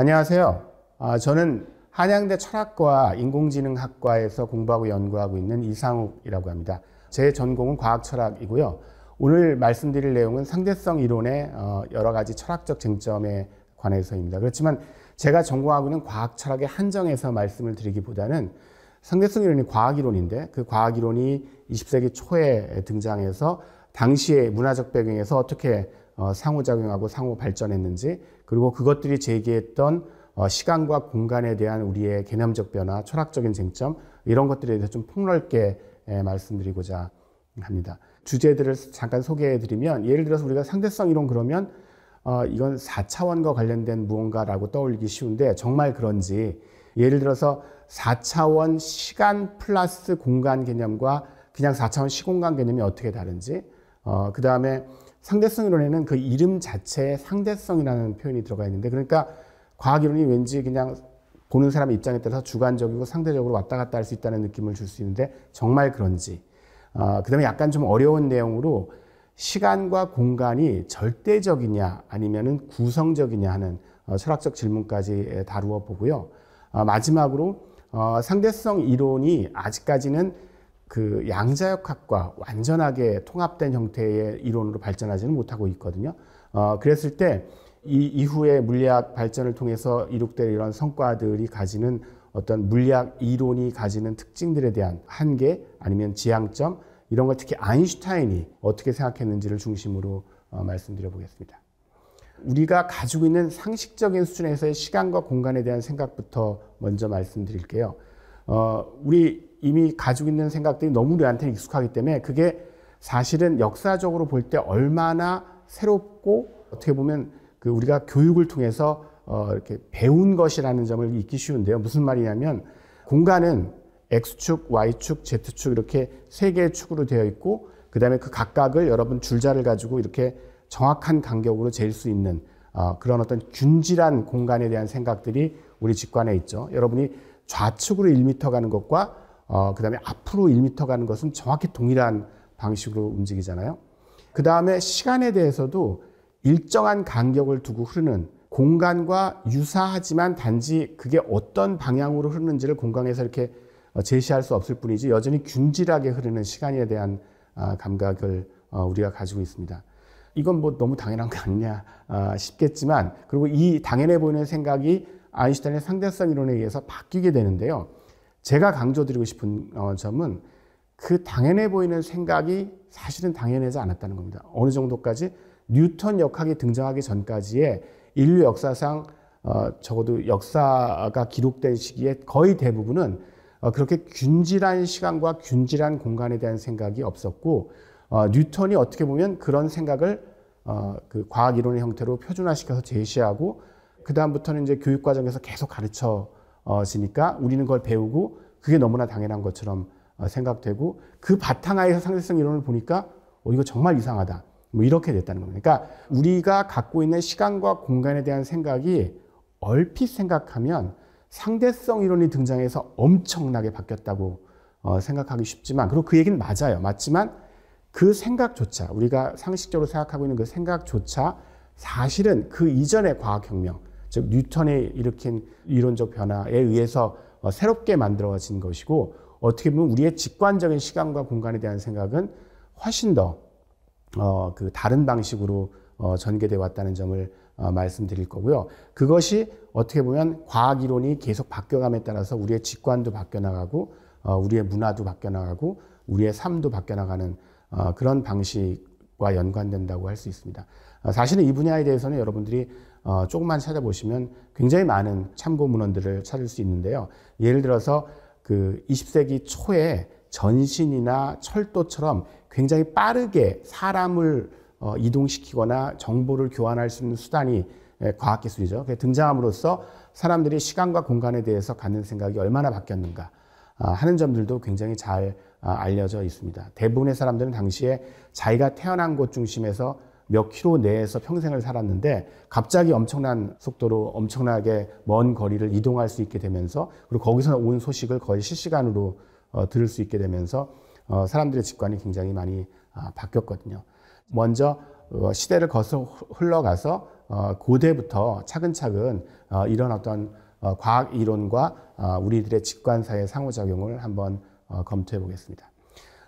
안녕하세요. 아, 저는 한양대 철학과 인공지능학과에서 공부하고 연구하고 있는 이상욱이라고 합니다. 제 전공은 과학철학이고요. 오늘 말씀드릴 내용은 상대성 이론의 어, 여러 가지 철학적 쟁점에 관해서입니다. 그렇지만 제가 전공하고 있는 과학철학의 한정에서 말씀을 드리기보다는 상대성 이론이 과학이론인데 그 과학이론이 20세기 초에 등장해서 당시의 문화적 배경에서 어떻게 어, 상호작용하고 상호 발전했는지 그리고 그것들이 제기했던 어, 시간과 공간에 대한 우리의 개념적 변화, 철학적인 쟁점 이런 것들에 대해서 좀 폭넓게 예, 말씀드리고자 합니다. 주제들을 잠깐 소개해드리면 예를 들어서 우리가 상대성 이론 그러면 어, 이건 4차원과 관련된 무언가라고 떠올리기 쉬운데 정말 그런지 예를 들어서 4차원 시간 플러스 공간 개념과 그냥 4차원 시공간 개념이 어떻게 다른지 그 다음에 상대성이론에는 그 이름 자체에 상대성이라는 표현이 들어가 있는데 그러니까 과학이론이 왠지 그냥 보는 사람 입장에 따라서 주관적이고 상대적으로 왔다 갔다 할 수 있다는 느낌을 줄 수 있는데 정말 그런지 어, 그 다음에 약간 좀 어려운 내용으로 시간과 공간이 절대적이냐 아니면은 구성적이냐 하는 어, 철학적 질문까지 다루어 보고요. 어, 마지막으로 어, 상대성 이론이 아직까지는 그 양자역학과 완전하게 통합된 형태의 이론으로 발전하지는 못하고 있거든요. 어, 그랬을 때 이 이후에 물리학 발전을 통해서 이룩될 이런 성과들이 가지는 어떤 물리학 이론이 가지는 특징들에 대한 한계 아니면 지향점 이런 걸 특히 아인슈타인이 어떻게 생각했는지를 중심으로 어, 말씀드려 보겠습니다. 우리가 가지고 있는 상식적인 수준에서의 시간과 공간에 대한 생각부터 먼저 말씀드릴게요. 어, 우리 이미 가지고 있는 생각들이 너무 우리한테 익숙하기 때문에 그게 사실은 역사적으로 볼 때 얼마나 새롭고 어떻게 보면 그 우리가 교육을 통해서 어, 이렇게 배운 것이라는 점을 잊기 쉬운데요. 무슨 말이냐면 공간은 X축, Y축, Z축 이렇게 세 개의 축으로 되어 있고 그 다음에 그 각각을 여러분 줄자를 가지고 이렇게 정확한 간격으로 잴 수 있는 어, 그런 어떤 균질한 공간에 대한 생각들이 우리 직관에 있죠. 여러분이 좌측으로 1m 가는 것과 어, 그 다음에 앞으로 1m 가는 것은 정확히 동일한 방식으로 움직이잖아요. 그 다음에 시간에 대해서도 일정한 간격을 두고 흐르는 공간과 유사하지만 단지 그게 어떤 방향으로 흐르는지를 공간에서 이렇게 어, 제시할 수 없을 뿐이지 여전히 균질하게 흐르는 시간에 대한 아, 감각을 어, 우리가 가지고 있습니다. 이건 뭐 너무 당연한 거 아니냐 아, 싶겠지만 그리고 이 당연해 보이는 생각이 아인슈타인의 상대성 이론에 의해서 바뀌게 되는데요. 제가 강조드리고 싶은 어, 점은 그 당연해 보이는 생각이 사실은 당연하지 않았다는 겁니다. 어느 정도까지 뉴턴 역학이 등장하기 전까지의 인류 역사상 어, 적어도 역사가 기록된 시기에 거의 대부분은 어, 그렇게 균질한 시간과 균질한 공간에 대한 생각이 없었고 어, 뉴턴이 어떻게 보면 그런 생각을 어, 그 과학 이론의 형태로 표준화시켜서 제시하고 그 다음부터는 이제 교육 과정에서 계속 가르쳐지니까 우리는 그걸 배우고 그게 너무나 당연한 것처럼 어, 생각되고 그 바탕하에서 상대성 이론을 보니까 어 이거 정말 이상하다. 뭐 이렇게 됐다는 겁니다. 그러니까 우리가 갖고 있는 시간과 공간에 대한 생각이 얼핏 생각하면 상대성 이론이 등장해서 엄청나게 바뀌었다고 어, 생각하기 쉽지만 그리고 그 얘기는 맞아요. 맞지만 그 생각조차 우리가 상식적으로 생각하고 있는 그 생각조차 사실은 그 이전의 과학혁명 즉 뉴턴이 일으킨 이론적 변화에 의해서 어, 새롭게 만들어진 것이고 어떻게 보면 우리의 직관적인 시간과 공간에 대한 생각은 훨씬 더 어, 그 다른 방식으로 어, 전개돼 왔다는 점을 어, 말씀드릴 거고요. 그것이 어떻게 보면 과학 이론이 계속 바뀌어감에 따라서 우리의 직관도 바뀌어 나가고 어, 우리의 문화도 바뀌어 나가고 우리의 삶도 바뀌어 나가는 어, 그런 방식과 연관된다고 할 수 있습니다. 어, 사실은 이 분야에 대해서는 여러분들이 어, 조금만 찾아보시면 굉장히 많은 참고 문헌들을 찾을 수 있는데요. 예를 들어서 그 20세기 초에 전신이나 철도처럼 굉장히 빠르게 사람을 어, 이동시키거나 정보를 교환할 수 있는 수단이 예, 과학기술이죠. 등장함으로써 사람들이 시간과 공간에 대해서 갖는 생각이 얼마나 바뀌었는가 아, 하는 점들도 굉장히 잘 아, 알려져 있습니다. 대부분의 사람들은 당시에 자기가 태어난 곳 중심에서 몇 킬로 내에서 평생을 살았는데 갑자기 엄청난 속도로 엄청나게 먼 거리를 이동할 수 있게 되면서 그리고 거기서 온 소식을 거의 실시간으로 어, 들을 수 있게 되면서 어, 사람들의 직관이 굉장히 많이 아, 바뀌었거든요. 먼저 어, 시대를 거슬러 흘러가서 어, 고대부터 차근차근 어, 이런 어떤 어, 과학 이론과 어, 우리들의 직관사의 상호작용을 한번 어, 검토해 보겠습니다.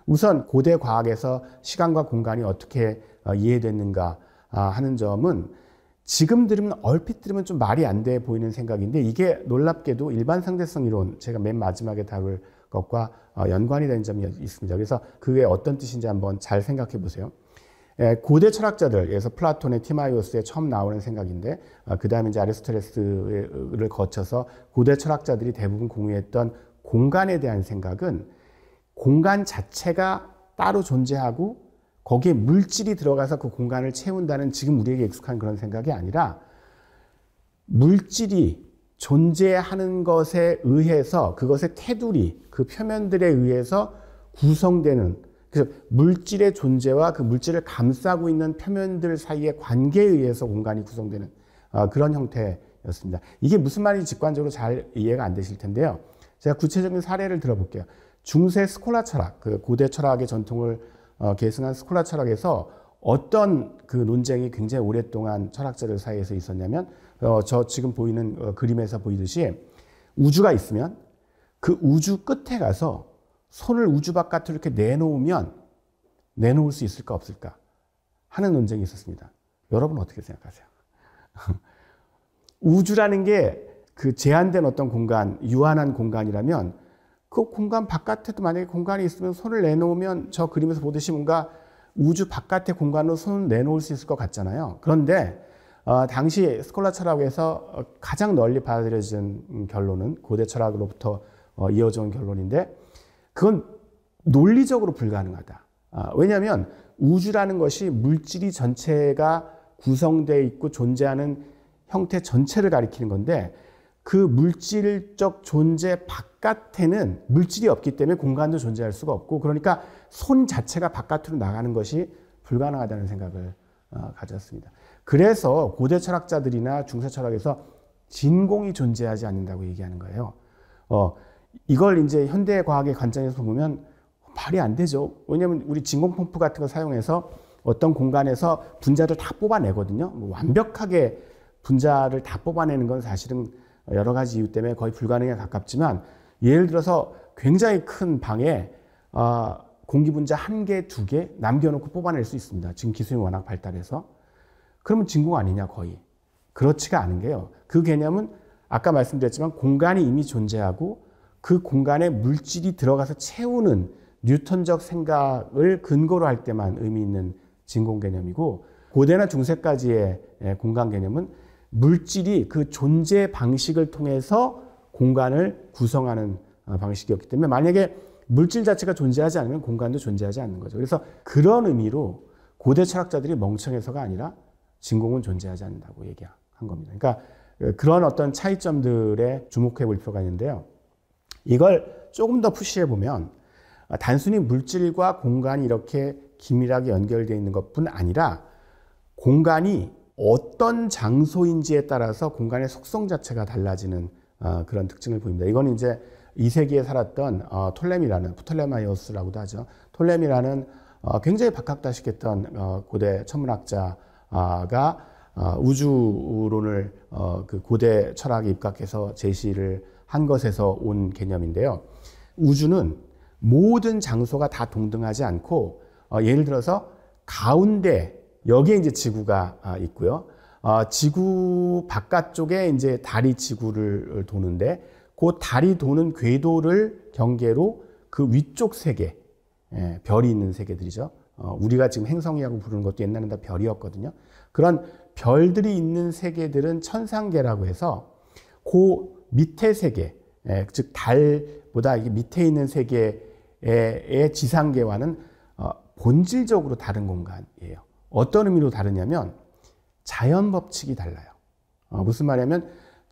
우선 고대 과학에서 시간과 공간이 어떻게 어, 이해됐는가 아, 하는 점은 지금 들으면 얼핏 들으면 좀 말이 안 돼 보이는 생각인데 이게 놀랍게도 일반 상대성 이론 제가 맨 마지막에 다룰 것과 어, 연관이 되는 점이 있습니다. 그래서 그게 어떤 뜻인지 한번 잘 생각해 보세요. 예, 고대 철학자들, 그래서 플라톤의 티마이오스에 처음 나오는 생각인데, 어, 그 다음에 이제 아리스토텔레스를 거쳐서 고대 철학자들이 대부분 공유했던 공간에 대한 생각은 공간 자체가 따로 존재하고 거기에 물질이 들어가서 그 공간을 채운다는 지금 우리에게 익숙한 그런 생각이 아니라 물질이 존재하는 것에 의해서 그것의 테두리, 그 표면들에 의해서 구성되는 그래서 물질의 존재와 그 물질을 감싸고 있는 표면들 사이의 관계에 의해서 공간이 구성되는 어, 그런 형태였습니다. 이게 무슨 말인지 직관적으로 잘 이해가 안 되실 텐데요. 제가 구체적인 사례를 들어볼게요. 중세 스콜라 철학, 그 고대 철학의 전통을 어, 계승한 스콜라 철학에서 어떤 그 논쟁이 굉장히 오랫동안 철학자들 사이에서 있었냐면 어, 저 지금 보이는 어, 그림에서 보이듯이 우주가 있으면 그 우주 끝에 가서 손을 우주 바깥으로 이렇게 내놓으면 내놓을 수 있을까 없을까 하는 논쟁이 있었습니다. 여러분 어떻게 생각하세요? 우주라는 게 그 제한된 어떤 공간, 유한한 공간이라면 그 공간 바깥에도 만약에 공간이 있으면 손을 내놓으면 저 그림에서 보듯이 뭔가 우주 바깥의 공간으로 손을 내놓을 수 있을 것 같잖아요. 그런데 어, 당시 스콜라 철학에서 어, 가장 널리 받아들여진 결론은 고대 철학으로부터 어, 이어져 온 결론인데 그건 논리적으로 불가능하다. 아, 왜냐하면 우주라는 것이 물질이 전체가 구성되어 있고 존재하는 형태 전체를 가리키는 건데 그 물질적 존재 바깥에는 물질이 없기 때문에 공간도 존재할 수가 없고 그러니까 손 자체가 바깥으로 나가는 것이 불가능하다는 생각을 어, 가졌습니다. 그래서 고대 철학자들이나 중세 철학에서 진공이 존재하지 않는다고 얘기하는 거예요. 어, 이걸 이제 현대 과학의 관점에서 보면 말이 안 되죠. 왜냐하면 우리 진공 펌프 같은 거 사용해서 어떤 공간에서 분자를 다 뽑아내거든요. 뭐 완벽하게 분자를 다 뽑아내는 건 사실은 여러 가지 이유 때문에 거의 불가능에 가깝지만 예를 들어서 굉장히 큰 방에 어, 공기 분자 한 개, 두 개 남겨놓고 뽑아낼 수 있습니다. 지금 기술이 워낙 발달해서. 그러면 진공 아니냐, 거의. 그렇지가 않은 게요. 그 개념은 아까 말씀드렸지만 공간이 이미 존재하고 그 공간에 물질이 들어가서 채우는 뉴턴적 생각을 근거로 할 때만 의미 있는 진공 개념이고 고대나 중세까지의 예, 공간 개념은 물질이 그 존재 방식을 통해서 공간을 구성하는 어, 방식이었기 때문에 만약에 물질 자체가 존재하지 않으면 공간도 존재하지 않는 거죠. 그래서 그런 의미로 고대 철학자들이 멍청해서가 아니라 진공은 존재하지 않는다고 얘기한 겁니다. 그러니까 어, 그런 어떤 차이점들에 주목해 볼 필요가 있는데요. 이걸 조금 더 푸시해 보면 어, 단순히 물질과 공간이 이렇게 긴밀하게 연결되어 있는 것뿐 아니라 공간이 어떤 장소인지에 따라서 공간의 속성 자체가 달라지는 어, 그런 특징을 보입니다. 이건 이제 2세기에 살았던 어, 톨레미라는 프톨레마이오스라고도 하죠. 톨레미라는 어, 굉장히 박학다식했던 고대 천문학자가 우주론을 그 고대 철학에 입각해서 제시를 한 것에서 온 개념인데요. 우주는 모든 장소가 다 동등하지 않고 예를 들어서 가운데 여기에 이제 지구가 아, 있고요. 어, 지구 바깥쪽에 이제 달이 지구를 도는데 그 달이 도는 궤도를 경계로 그 위쪽 세계, 예, 별이 있는 세계들이죠. 어, 우리가 지금 행성이라고 부르는 것도 옛날에는 다 별이었거든요. 그런 별들이 있는 세계들은 천상계라고 해서 그 밑에 세계, 예, 즉 달보다 밑에 있는 세계의 지상계와는 어, 본질적으로 다른 공간이에요. 어떤 의미로 다르냐면 자연 법칙이 달라요. 어, 무슨 말이냐면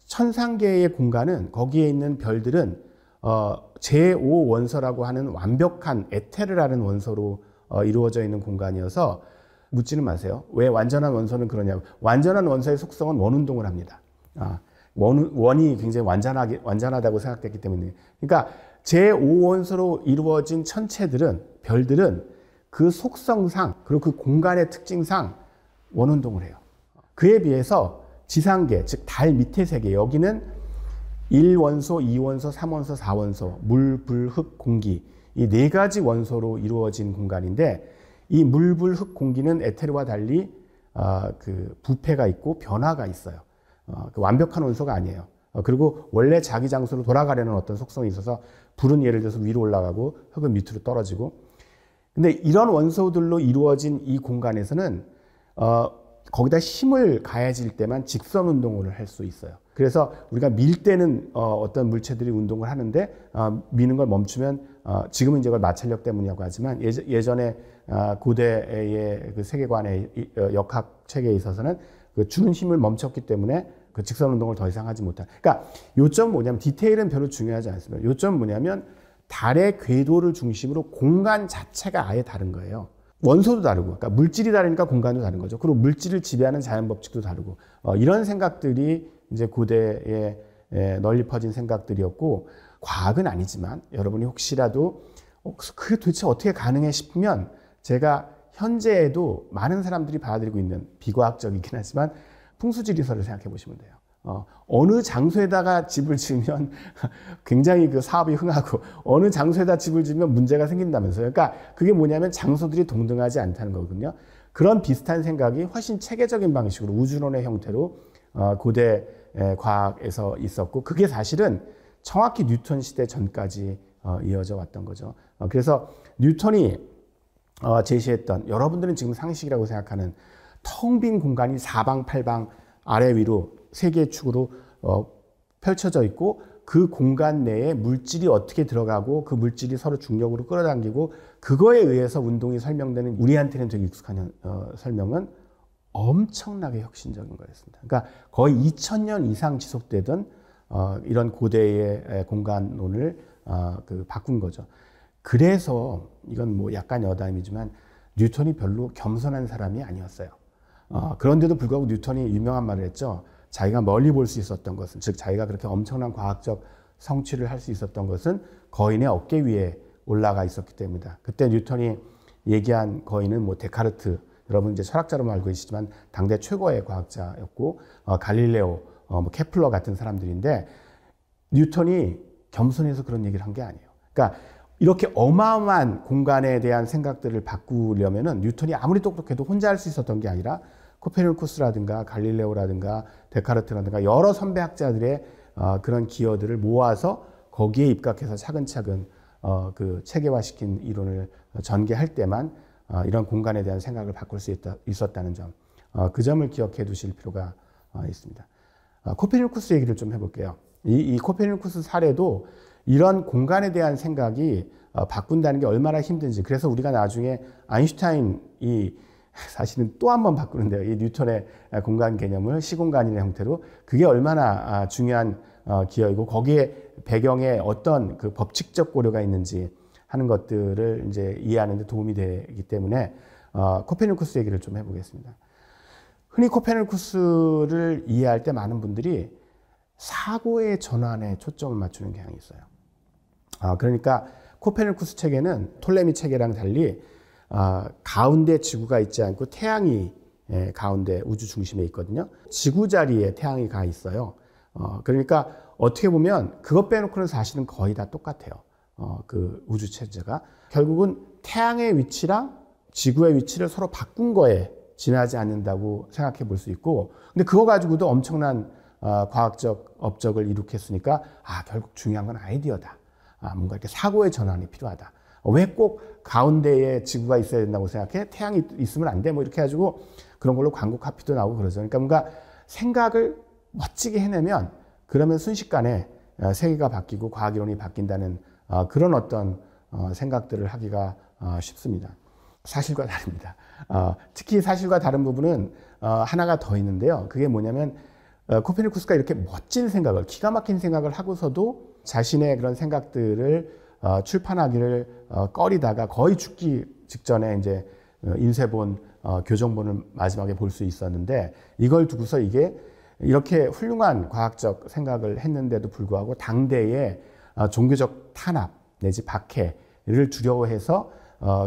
천상계의 공간은 거기에 있는 별들은 어, 제5 원서라고 하는 완벽한 에테르라는 원서로 어, 이루어져 있는 공간이어서 묻지는 마세요. 왜 완전한 원서는 그러냐고. 완전한 원서의 속성은 원운동을 합니다. 아, 원, 원이 굉장히 완전하게, 완전하다고 생각됐기 때문에. 그러니까 제5원서로 이루어진 천체들은, 별들은 그 속성상 그리고 그 공간의 특징상 원운동을 해요. 그에 비해서 지상계 즉 달 밑의 세계 여기는 1원소, 2원소, 3원소, 4원소 물, 불, 흙, 공기 이 네 가지 원소로 이루어진 공간인데 이 물, 불, 흙, 공기는 에테르와 달리 어, 그 부패가 있고 변화가 있어요. 어, 그 완벽한 원소가 아니에요. 어, 그리고 원래 자기 장소로 돌아가려는 어떤 속성이 있어서 불은 예를 들어서 위로 올라가고 흙은 밑으로 떨어지고 근데 이런 원소들로 이루어진 이 공간에서는 어, 거기다 힘을 가해질 때만 직선 운동을 할 수 있어요. 그래서 우리가 밀 때는 어, 어떤 물체들이 운동을 하는데 어, 미는 걸 멈추면 어, 지금은 이제 그걸 마찰력 때문이라고 하지만 예전, 에 어, 고대의 그 세계관의 어, 역학 체계에 있어서는 그 주는 힘을 멈췄기 때문에 그 직선 운동을 더 이상 하지 못한. 그러니까 요점 뭐냐면 디테일은 별로 중요하지 않습니다. 요점 뭐냐면 달의 궤도를 중심으로 공간 자체가 아예 다른 거예요. 원소도 다르고, 그러니까 물질이 다르니까 공간도 다른 거죠. 그리고 물질을 지배하는 자연 법칙도 다르고, 어, 이런 생각들이 이제 고대에 에, 널리 퍼진 생각들이었고, 과학은 아니지만 여러분이 혹시라도 어, 그게 도대체 어떻게 가능해 싶으면 제가 현재에도 많은 사람들이 받아들이고 있는 비과학적이긴 하지만 풍수지리설을 생각해 보시면 돼요. 어, 어느 장소에다가 집을 지으면 굉장히 그 사업이 흥하고 어느 장소에다 집을 지으면 문제가 생긴다면서요. 그러니까 그게 뭐냐면 장소들이 동등하지 않다는 거거든요. 그런 비슷한 생각이 훨씬 체계적인 방식으로 우주론의 형태로 어, 고대 과학에서 있었고 그게 사실은 정확히 뉴턴 시대 전까지 어, 이어져 왔던 거죠. 어, 그래서 뉴턴이 어, 제시했던 여러분들은 지금 상식이라고 생각하는 텅 빈 공간이 사방팔방 아래 위로 세개 축으로 어, 펼쳐져 있고 그 공간 내에 물질이 어떻게 들어가고 그 물질이 서로 중력으로 끌어당기고 그거에 의해서 운동이 설명되는 우리한테는 되게 익숙한 어, 설명은 엄청나게 혁신적인 거였습니다. 그러니까 거의 2000년 이상 지속되던 어, 이런 고대의 공간론을 어, 그 바꾼 거죠. 그래서 이건 뭐 약간 여담이지만 뉴턴이 별로 겸손한 사람이 아니었어요. 어, 그런데도 불구하고 뉴턴이 유명한 말을 했죠. 자기가 멀리 볼 수 있었던 것은 즉 자기가 그렇게 엄청난 과학적 성취를 할 수 있었던 것은 거인의 어깨 위에 올라가 있었기 때문이다. 그때 뉴턴이 얘기한 거인은 뭐 데카르트 여러분 이제 철학자로 알고 계시지만 당대 최고의 과학자였고 어, 갈릴레오, 어, 뭐 케플러 같은 사람들인데 뉴턴이 겸손해서 그런 얘기를 한 게 아니에요. 그러니까 이렇게 어마어마한 공간에 대한 생각들을 바꾸려면은 뉴턴이 아무리 똑똑해도 혼자 할 수 있었던 게 아니라 코페르쿠스라든가 갈릴레오라든가 데카르트라든가 여러 선배학자들의 어, 그런 기여들을 모아서 거기에 입각해서 차근차근 어, 그 체계화시킨 이론을 전개할 때만 어, 이런 공간에 대한 생각을 바꿀 수있었다는 점, 그 점을 기억해 두실 필요가 있습니다. 코페르쿠스 얘기를 좀 해볼게요. 이, 이 코페르쿠스 사례도 이런 공간에 대한 생각이 바꾼다는 게 얼마나 힘든지. 그래서 우리가 나중에 아인슈타인이 사실은 또 한 번 바꾸는데요. 이 뉴턴의 공간 개념을 시공간이 형태로 그게 얼마나 아, 중요한 어, 기여이고 거기에 배경에 어떤 그 법칙적 고려가 있는지 하는 것들을 이제 이해하는 데 도움이 되기 때문에 어, 코페르니쿠스 얘기를 좀 해보겠습니다. 흔히 코페르니쿠스를 이해할 때 많은 분들이 사고의 전환에 초점을 맞추는 경향이 있어요. 아, 그러니까 코페르니쿠스 체계는 톨레미 체계랑 달리 아, 가운데 지구가 있지 않고 태양이 예, 가운데 우주 중심에 있거든요. 지구 자리에 태양이 가 있어요. 어, 그러니까 어떻게 보면 그것 빼놓고는 사실은 거의 다 똑같아요. 어, 그 우주 체제가 결국은 태양의 위치랑 지구의 위치를 서로 바꾼 거에 지나지 않는다고 생각해 볼 수 있고, 근데 그거 가지고도 엄청난 어, 과학적 업적을 이룩했으니까 아 결국 중요한 건 아이디어다. 아 뭔가 이렇게 사고의 전환이 필요하다. 왜꼭 가운데에 지구가 있어야 된다고 생각해? 태양이 있으면 안 돼. 뭐 이렇게 해가지고 그런 걸로 광고 카피도 나오고 그러죠. 그러니까 뭔가 생각을 멋지게 해내면 그러면 순식간에 어, 세계가 바뀌고 과학이론이 바뀐다는 어, 그런 어떤 어, 생각들을 하기가 쉽습니다. 사실과 다릅니다. 특히 사실과 다른 부분은 하나가 더 있는데요. 그게 뭐냐면 코페르쿠스가 이렇게 멋진 생각을 기가 막힌 생각을 하고서도 자신의 그런 생각들을 어, 출판하기를 어, 꺼리다가 거의 죽기 직전에 이제 어, 인쇄본 교정본을 마지막에 볼 수 있었는데 이걸 두고서 이게 이렇게 훌륭한 과학적 생각을 했는데도 불구하고 당대의 종교적 탄압 내지 박해를 두려워해서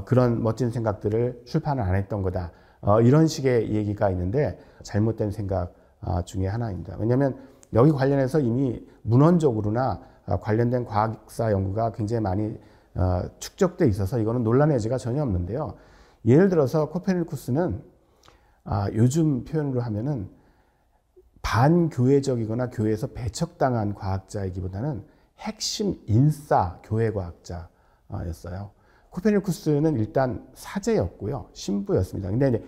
그런 멋진 생각들을 출판을 안 했던 거다. 이런 식의 얘기가 있는데 잘못된 생각 아, 중에 하나입니다. 왜냐하면 여기 관련해서 이미 문헌적으로나 어, 관련된 과학사 연구가 굉장히 많이 어, 축적돼 있어서 이거는 논란의 여지가 전혀 없는데요. 예를 들어서 코페르니쿠스는 아, 요즘 표현으로 하면은 반교회적이거나 교회에서 배척당한 과학자이기보다는 핵심 인싸 교회 과학자였어요. 코페르니쿠스는 일단 사제였고요. 신부였습니다. 근데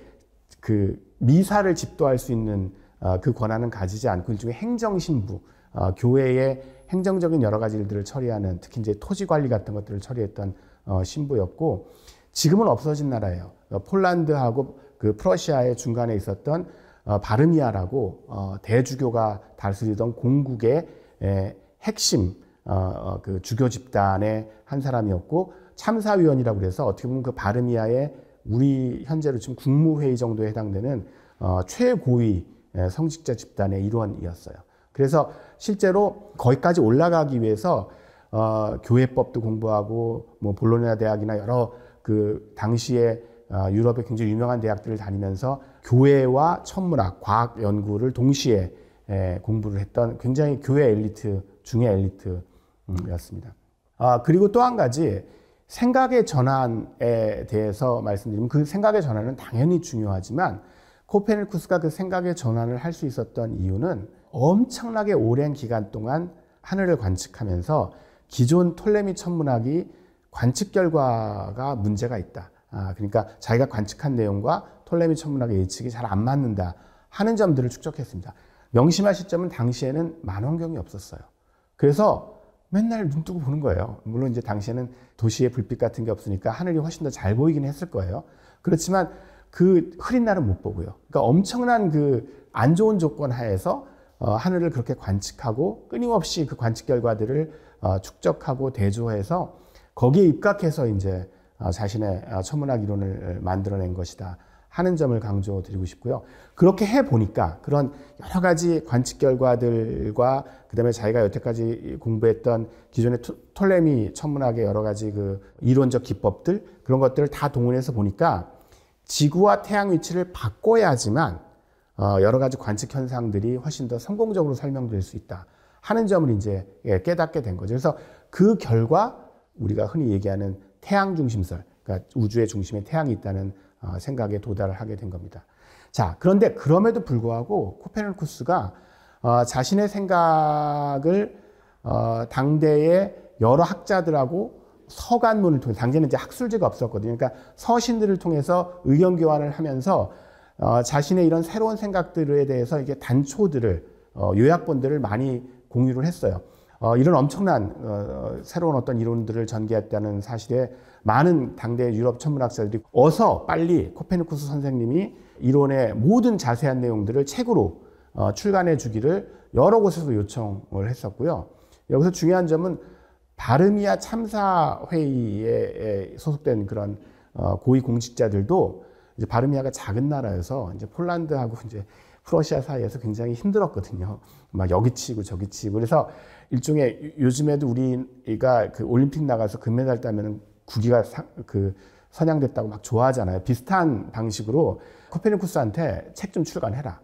그 미사를 집도할 수 있는 어, 그 권한은 가지지 않고 일종의 행정신부, 교회의 행정적인 여러 가지 일들을 처리하는 특히 이제 토지 관리 같은 것들을 처리했던 어, 신부였고 지금은 없어진 나라예요. 어, 폴란드하고 그 프러시아의 중간에 있었던 어, 바르미아라고 어, 대주교가 다스리던 공국의 에, 핵심 어, 어 그 주교 집단의 한 사람이었고 참사위원이라고 그래서 어떻게 보면 그 바르미아의 우리 현재로 지금 국무회의 정도에 해당되는 어, 최고위 성직자 집단의 일원이었어요. 그래서 실제로 거기까지 올라가기 위해서 어, 교회법도 공부하고 뭐 볼로냐 대학이나 여러 그 당시에 어, 유럽의 굉장히 유명한 대학들을 다니면서 교회와 천문학, 과학 연구를 동시에 에, 공부를 했던 굉장히 교회 엘리트 중의 엘리트였습니다. 음, 아 그리고 또 한 가지 생각의 전환에 대해서 말씀드리면 그 생각의 전환은 당연히 중요하지만 코페르쿠스가 그 생각의 전환을 할 수 있었던 이유는 엄청나게 오랜 기간 동안 하늘을 관측하면서 기존 톨레미 천문학이 관측 결과가 문제가 있다. 아, 그러니까 자기가 관측한 내용과 톨레미 천문학의 예측이 잘 안 맞는다 하는 점들을 축적했습니다. 명심할 시점은 당시에는 만원경이 없었어요. 그래서 맨날 눈 뜨고 보는 거예요. 물론 이제 당시에는 도시의 불빛 같은 게 없으니까 하늘이 훨씬 더 잘 보이긴 했을 거예요. 그렇지만 그 흐린 날은 못 보고요. 그러니까 엄청난 그 안 좋은 조건 하에서 어, 하늘을 그렇게 관측하고 끊임없이 그 관측 결과들을 어, 축적하고 대조해서 거기에 입각해서 이제 어, 자신의 천문학 이론을 만들어낸 것이다 하는 점을 강조드리고 싶고요. 그렇게 해 보니까 그런 여러 가지 관측 결과들과 그다음에 자기가 여태까지 공부했던 기존의 톨레미 천문학의 여러 가지 그 이론적 기법들 그런 것들을 다 동원해서 보니까 지구와 태양 위치를 바꿔야지만 어, 여러 가지 관측 현상들이 훨씬 더 성공적으로 설명될 수 있다 하는 점을 이제 예, 깨닫게 된 거죠. 그래서 그 결과 우리가 흔히 얘기하는 태양 중심설, 그러니까 우주의 중심에 태양이 있다는 어, 생각에 도달을 하게 된 겁니다. 자, 그런데 그럼에도 불구하고 코페르쿠스가 어, 자신의 생각을 당대의 여러 학자들하고 서간문을 통해 당시에는 이제 학술지가 없었거든요. 그러니까 서신들을 통해서 의견 교환을 하면서 어, 자신의 이런 새로운 생각들에 대해서 이게 단초들을 어, 요약본들을 많이 공유를 했어요. 어, 이런 엄청난 어, 새로운 어떤 이론들을 전개했다는 사실에 많은 당대 유럽 천문학자들이 어서 빨리 코페르쿠스 선생님이 이론의 모든 자세한 내용들을 책으로 어, 출간해 주기를 여러 곳에서 요청을 했었고요. 여기서 중요한 점은 바르미아 참사 회의에 소속된 그런 어, 고위 공직자들도 이제 바르미아가 작은 나라여서 이제 폴란드하고 이제 프로시아 사이에서 굉장히 힘들었거든요. 막 여기 치고 저기 치고 그래서 일종의 요즘에도 우리가 그 올림픽 나가서 금메달 따면 국기가 그 선양됐다고 막 좋아하잖아요. 비슷한 방식으로 코페르쿠스한테 책 좀 출간해라.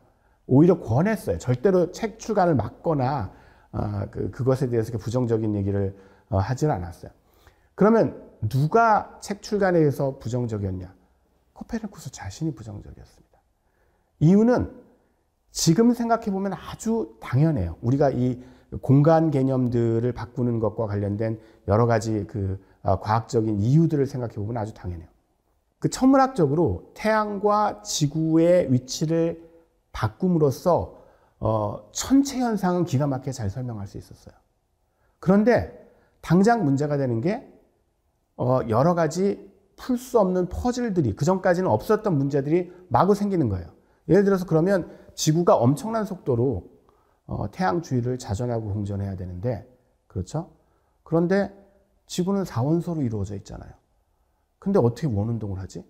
오히려 권했어요. 절대로 책 출간을 막거나 어, 그, 그것에 대해서 부정적인 얘기를 어, 하질 않았어요. 그러면 누가 책 출간에 대해서 부정적이었냐? 코페르쿠스 자신이 부정적이었습니다. 이유는 지금 생각해 보면 아주 당연해요. 우리가 이 공간 개념들을 바꾸는 것과 관련된 여러 가지 그 어, 과학적인 이유들을 생각해 보면 아주 당연해요. 그 천문학적으로 태양과 지구의 위치를 바꿈으로써 어, 천체 현상은 기가 막히게 잘 설명할 수 있었어요. 그런데 당장 문제가 되는 게 어, 여러 가지 풀수 없는 퍼즐들이 그 전까지는 없었던 문제들이 마구 생기는 거예요. 예를 들어서 그러면 지구가 엄청난 속도로 어, 태양 주위를 자전하고 공전해야 되는데 그렇죠? 그런데 지구는 사원소로 이루어져 있잖아요. 근데 어떻게 원 운동을 하지?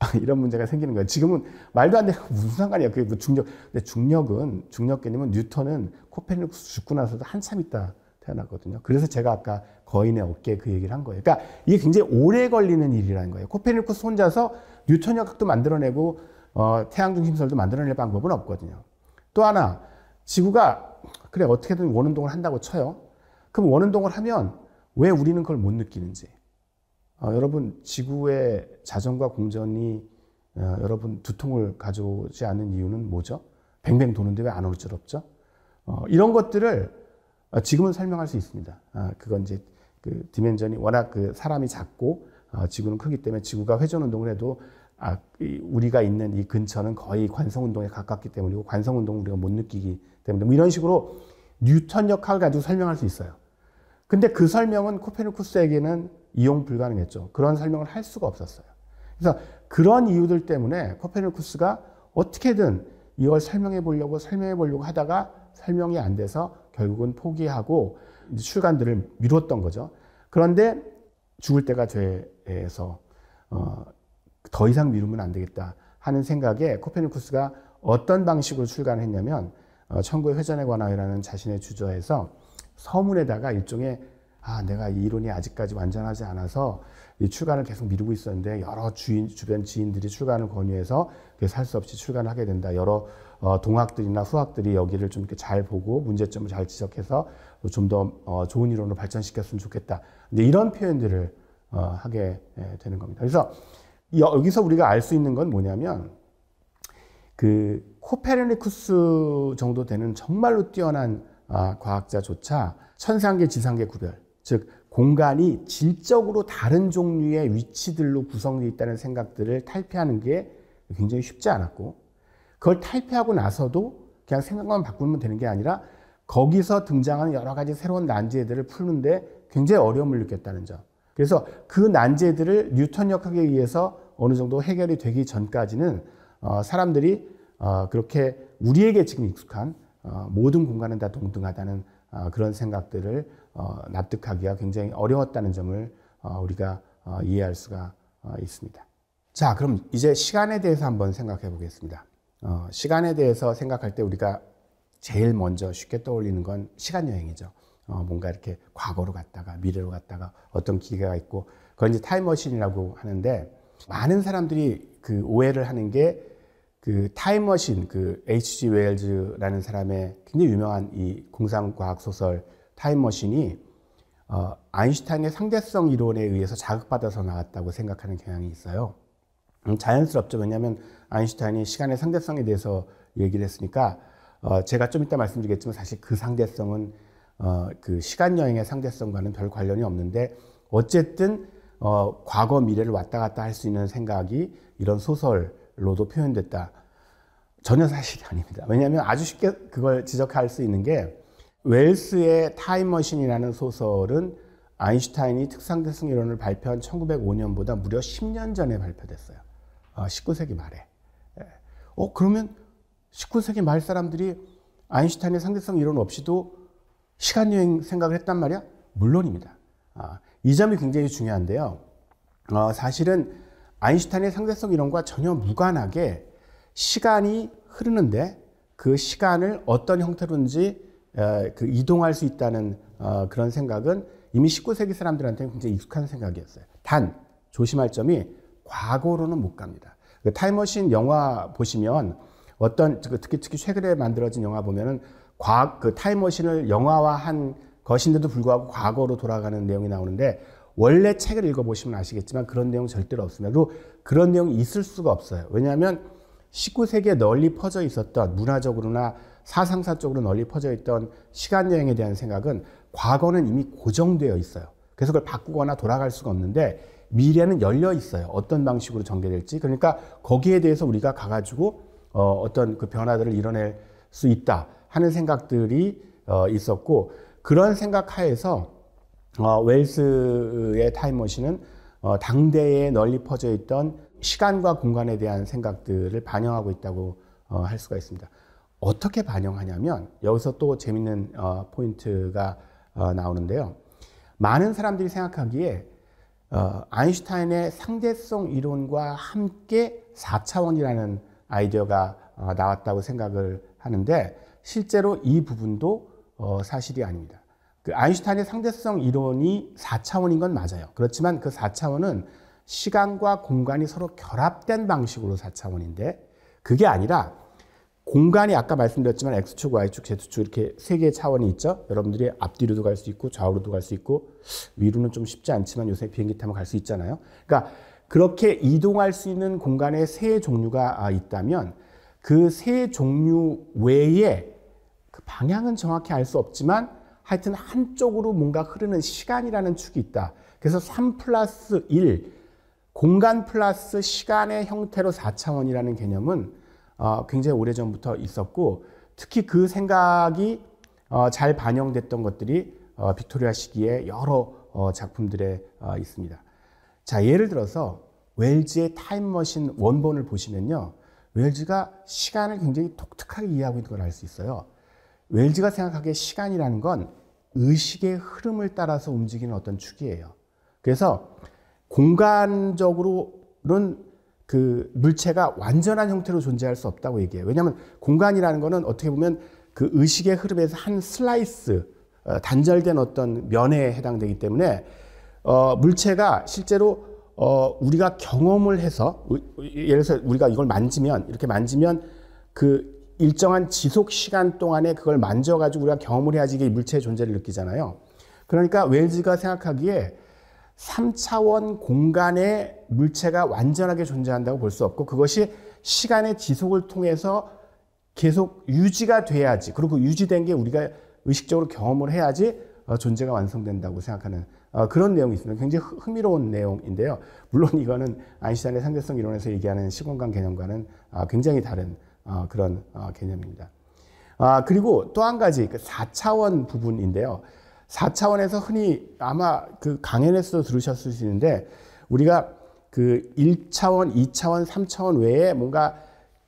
아, 이런 문제가 생기는 거예요. 지금은 말도 안 되는 무슨 상관이야. 그 중력. 근데 중력은 중력 개념은 뉴턴은 코페르니쿠스 죽고 나서도 한참 있다 태어났거든요. 그래서 제가 아까 거인의 어깨그 얘기를 한 거예요. 그러니까 이게 굉장히 오래 걸리는 일이라는 거예요. 코페르니쿠스 혼자서 뉴턴 역학도 만들어내고 어, 태양 중심설도 만들어낼 방법은 없거든요. 또 하나 지구가 그래 어떻게든 원 운동을 한다고 쳐요. 그럼 원 운동을 하면 왜 우리는 그걸 못 느끼는지. 어, 여러분 지구의 자전과 공전이 어, 여러분 두통을 가져오지 않은 이유는 뭐죠? 뱅뱅 도는데 왜 안 어지럽죠? 어, 이런 것들을 아, 지금은 설명할 수 있습니다. 아, 그건 이제 그 디멘전이 워낙 그 사람이 작고 아, 지구는 크기 때문에 지구가 회전 운동을 해도 우리가 있는 이 근처는 거의 관성 운동에 가깝기 때문이고 관성 운동 우리가 못 느끼기 때문에 뭐 이런 식으로 뉴턴 역학을 가지고 설명할 수 있어요. 근데 그 설명은 코페르쿠스에게는 이용 불가능했죠. 그런 설명을 할 수가 없었어요. 그래서 그런 이유들 때문에 코페르쿠스가 어떻게든 이걸 설명해 보려고 설명해 보려고 하다가 설명이 안 돼서 결국은 포기하고 출간들을 미뤘던 거죠. 그런데 죽을 때가 돼서 어, 더 이상 미루면 안 되겠다 하는 생각에 코페니쿠스가 어떤 방식으로 출간 했냐면 어, 천구의 회전에 관하여라는 자신의 주저에서 서문에다가 일종의 아 내가 이 이론이 아직까지 완전하지 않아서 이 출간을 계속 미루고 있었는데 여러 주인 주변 지인들이 출간을 권유해서 그수 없이 출간을 하게 된다 여러 어, 동학들이나 후학들이 여기를 좀 이렇게 잘 보고 문제점을 잘 지적해서 좀 더 어, 좋은 이론으로 발전시켰으면 좋겠다. 근데 이런 표현들을 어, 하게 예, 되는 겁니다. 그래서 여기서 우리가 알 수 있는 건 뭐냐면 그 코페르니쿠스 정도 되는 정말로 뛰어난 아, 과학자조차 천상계 지상계 구별 즉 공간이 질적으로 다른 종류의 위치들로 구성되어 있다는 생각들을 탈피하는 게 굉장히 쉽지 않았고 그걸 탈피하고 나서도 그냥 생각만 바꾸면 되는 게 아니라 거기서 등장하는 여러 가지 새로운 난제들을 푸는데 굉장히 어려움을 느꼈다는 점. 그래서 그 난제들을 뉴턴 역학에 의해서 어느 정도 해결이 되기 전까지는 어, 사람들이 어, 그렇게 우리에게 지금 익숙한 어, 모든 공간은 다 동등하다는 어, 그런 생각들을 어, 납득하기가 굉장히 어려웠다는 점을 어, 우리가 어, 이해할 수가 어, 있습니다. 자, 그럼 이제 시간에 대해서 한번 생각해 보겠습니다. 어, 시간에 대해서 생각할 때 우리가 제일 먼저 쉽게 떠올리는 건 시간 여행이죠. 어, 뭔가 이렇게 과거로 갔다가 미래로 갔다가 어떤 기계가 있고 그건 이제 타임머신이라고 하는데 많은 사람들이 그 오해를 하는 게 그 타임머신 그, 그 H.G. 웨일즈라는 사람의 굉장히 유명한 이 공상과학 소설 타임머신이 어, 아인슈타인의 상대성 이론에 의해서 자극받아서 나왔다고 생각하는 경향이 있어요. 음, 자연스럽죠. 왜냐하면 아인슈타인이 시간의 상대성에 대해서 얘기를 했으니까 어, 제가 좀 이따 말씀드리겠지만 사실 그 상대성은 어, 그 시간 여행의 상대성과는 별 관련이 없는데 어쨌든 어, 과거 미래를 왔다 갔다 할 수 있는 생각이 이런 소설로도 표현됐다. 전혀 사실이 아닙니다. 왜냐하면 아주 쉽게 그걸 지적할 수 있는 게 웰스의 타임머신이라는 소설은 아인슈타인이 특상대성 이론을 발표한 1905년보다 무려 10년 전에 발표됐어요. 19세기 어, 말에. 어, 그러면 19세기 말 사람들이 아인슈타인의 상대성 이론 없이도 시간여행 생각을 했단 말이야? 물론입니다. 아, 이 점이 굉장히 중요한데요. 어, 사실은 아인슈타인의 상대성 이론과 전혀 무관하게 시간이 흐르는데 그 시간을 어떤 형태로든지 어, 그 이동할 수 있다는 어, 그런 생각은 이미 19세기 사람들한테 는 굉장히 익숙한 생각이었어요. 단, 조심할 점이 과거로는 못 갑니다. 그 타임머신 영화 보시면 어떤 그 특히 특히 최근에 만들어진 영화 보면은 과학 그 타임머신을 영화화한 것인데도 불구하고 과거로 돌아가는 내용이 나오는데 원래 책을 읽어보시면 아시겠지만 그런 내용 절대로 없습니다. 그리고 그런 내용이 있을 수가 없어요. 왜냐하면 19세기에 널리 퍼져 있었던 문화적으로나 사상사적으로 널리 퍼져 있던 시간여행에 대한 생각은 과거는 이미 고정되어 있어요. 그래서 그걸 바꾸거나 돌아갈 수가 없는데 미래는 열려 있어요. 어떤 방식으로 전개될지. 그러니까 거기에 대해서 우리가 가가지고 어, 어떤 그 변화들을 이뤄낼 수 있다 하는 생각들이 어, 있었고 그런 생각하에서 어, 웰스의 타임머신은 어, 당대에 널리 퍼져 있던 시간과 공간에 대한 생각들을 반영하고 있다고 어, 할 수가 있습니다. 어떻게 반영하냐면 여기서 또 재밌는 어, 포인트가 어, 나오는데요. 많은 사람들이 생각하기에 어, 아인슈타인의 상대성 이론과 함께 4차원이라는 아이디어가 어, 나왔다고 생각을 하는데 실제로 이 부분도 어, 사실이 아닙니다. 그 아인슈타인의 상대성 이론이 4차원인 건 맞아요. 그렇지만 그 4차원은 시간과 공간이 서로 결합된 방식으로 4차원인데 그게 아니라 공간이 아까 말씀드렸지만 X축, Y축, Z축 이렇게 세 개의 차원이 있죠. 여러분들이 앞뒤로도 갈 수 있고 좌우로도 갈 수 있고 위로는 좀 쉽지 않지만 요새 비행기 타면 갈 수 있잖아요. 그러니까 그렇게 이동할 수 있는 공간의 세 종류가 아, 있다면 그 세 종류 외에 그 방향은 정확히 알 수 없지만 하여튼 한쪽으로 뭔가 흐르는 시간이라는 축이 있다. 그래서 3 플러스 1, 공간 플러스 시간의 형태로 4차원이라는 개념은 어, 굉장히 오래전부터 있었고 특히 그 생각이 어, 잘 반영됐던 것들이 어, 빅토리아 시기에 여러 어, 작품들에 어, 있습니다. 자 예를 들어서 웰즈의 타임머신 원본을 보시면요. 웰즈가 시간을 굉장히 독특하게 이해하고 있는 걸 알 수 있어요. 웰즈가 생각하기에 시간이라는 건 의식의 흐름을 따라서 움직이는 어떤 축이에요. 그래서 공간적으로는 그 물체가 완전한 형태로 존재할 수 없다고 얘기해요. 왜냐하면 공간이라는 것은 어떻게 보면 그 의식의 흐름에서 한 슬라이스, 어, 단절된 어떤 면에 해당되기 때문에 어, 물체가 실제로 어, 우리가 경험을 해서 예를 들어서 우리가 이걸 만지면 이렇게 만지면 그 일정한 지속 시간 동안에 그걸 만져가지고 우리가 경험을 해야지 이 물체의 존재를 느끼잖아요. 그러니까 웰즈가 생각하기에 3차원 공간에 물체가 완전하게 존재한다고 볼 수 없고 그것이 시간의 지속을 통해서 계속 유지가 돼야지 그리고 그 유지된 게 우리가 의식적으로 경험을 해야지 어, 존재가 완성된다고 생각하는 어, 그런 내용이 있습니다. 굉장히 흥미로운 내용인데요. 물론 이거는 아인슈타인의 상대성 이론에서 얘기하는 시공간 개념과는 어, 굉장히 다른 그런 개념입니다. 아, 그리고 또 한 가지 4차원 그 부분인데요. 4차원에서 흔히 아마 그 강연에서도 들으셨을 수 있는데 우리가 그 1차원, 2차원, 3차원 외에 뭔가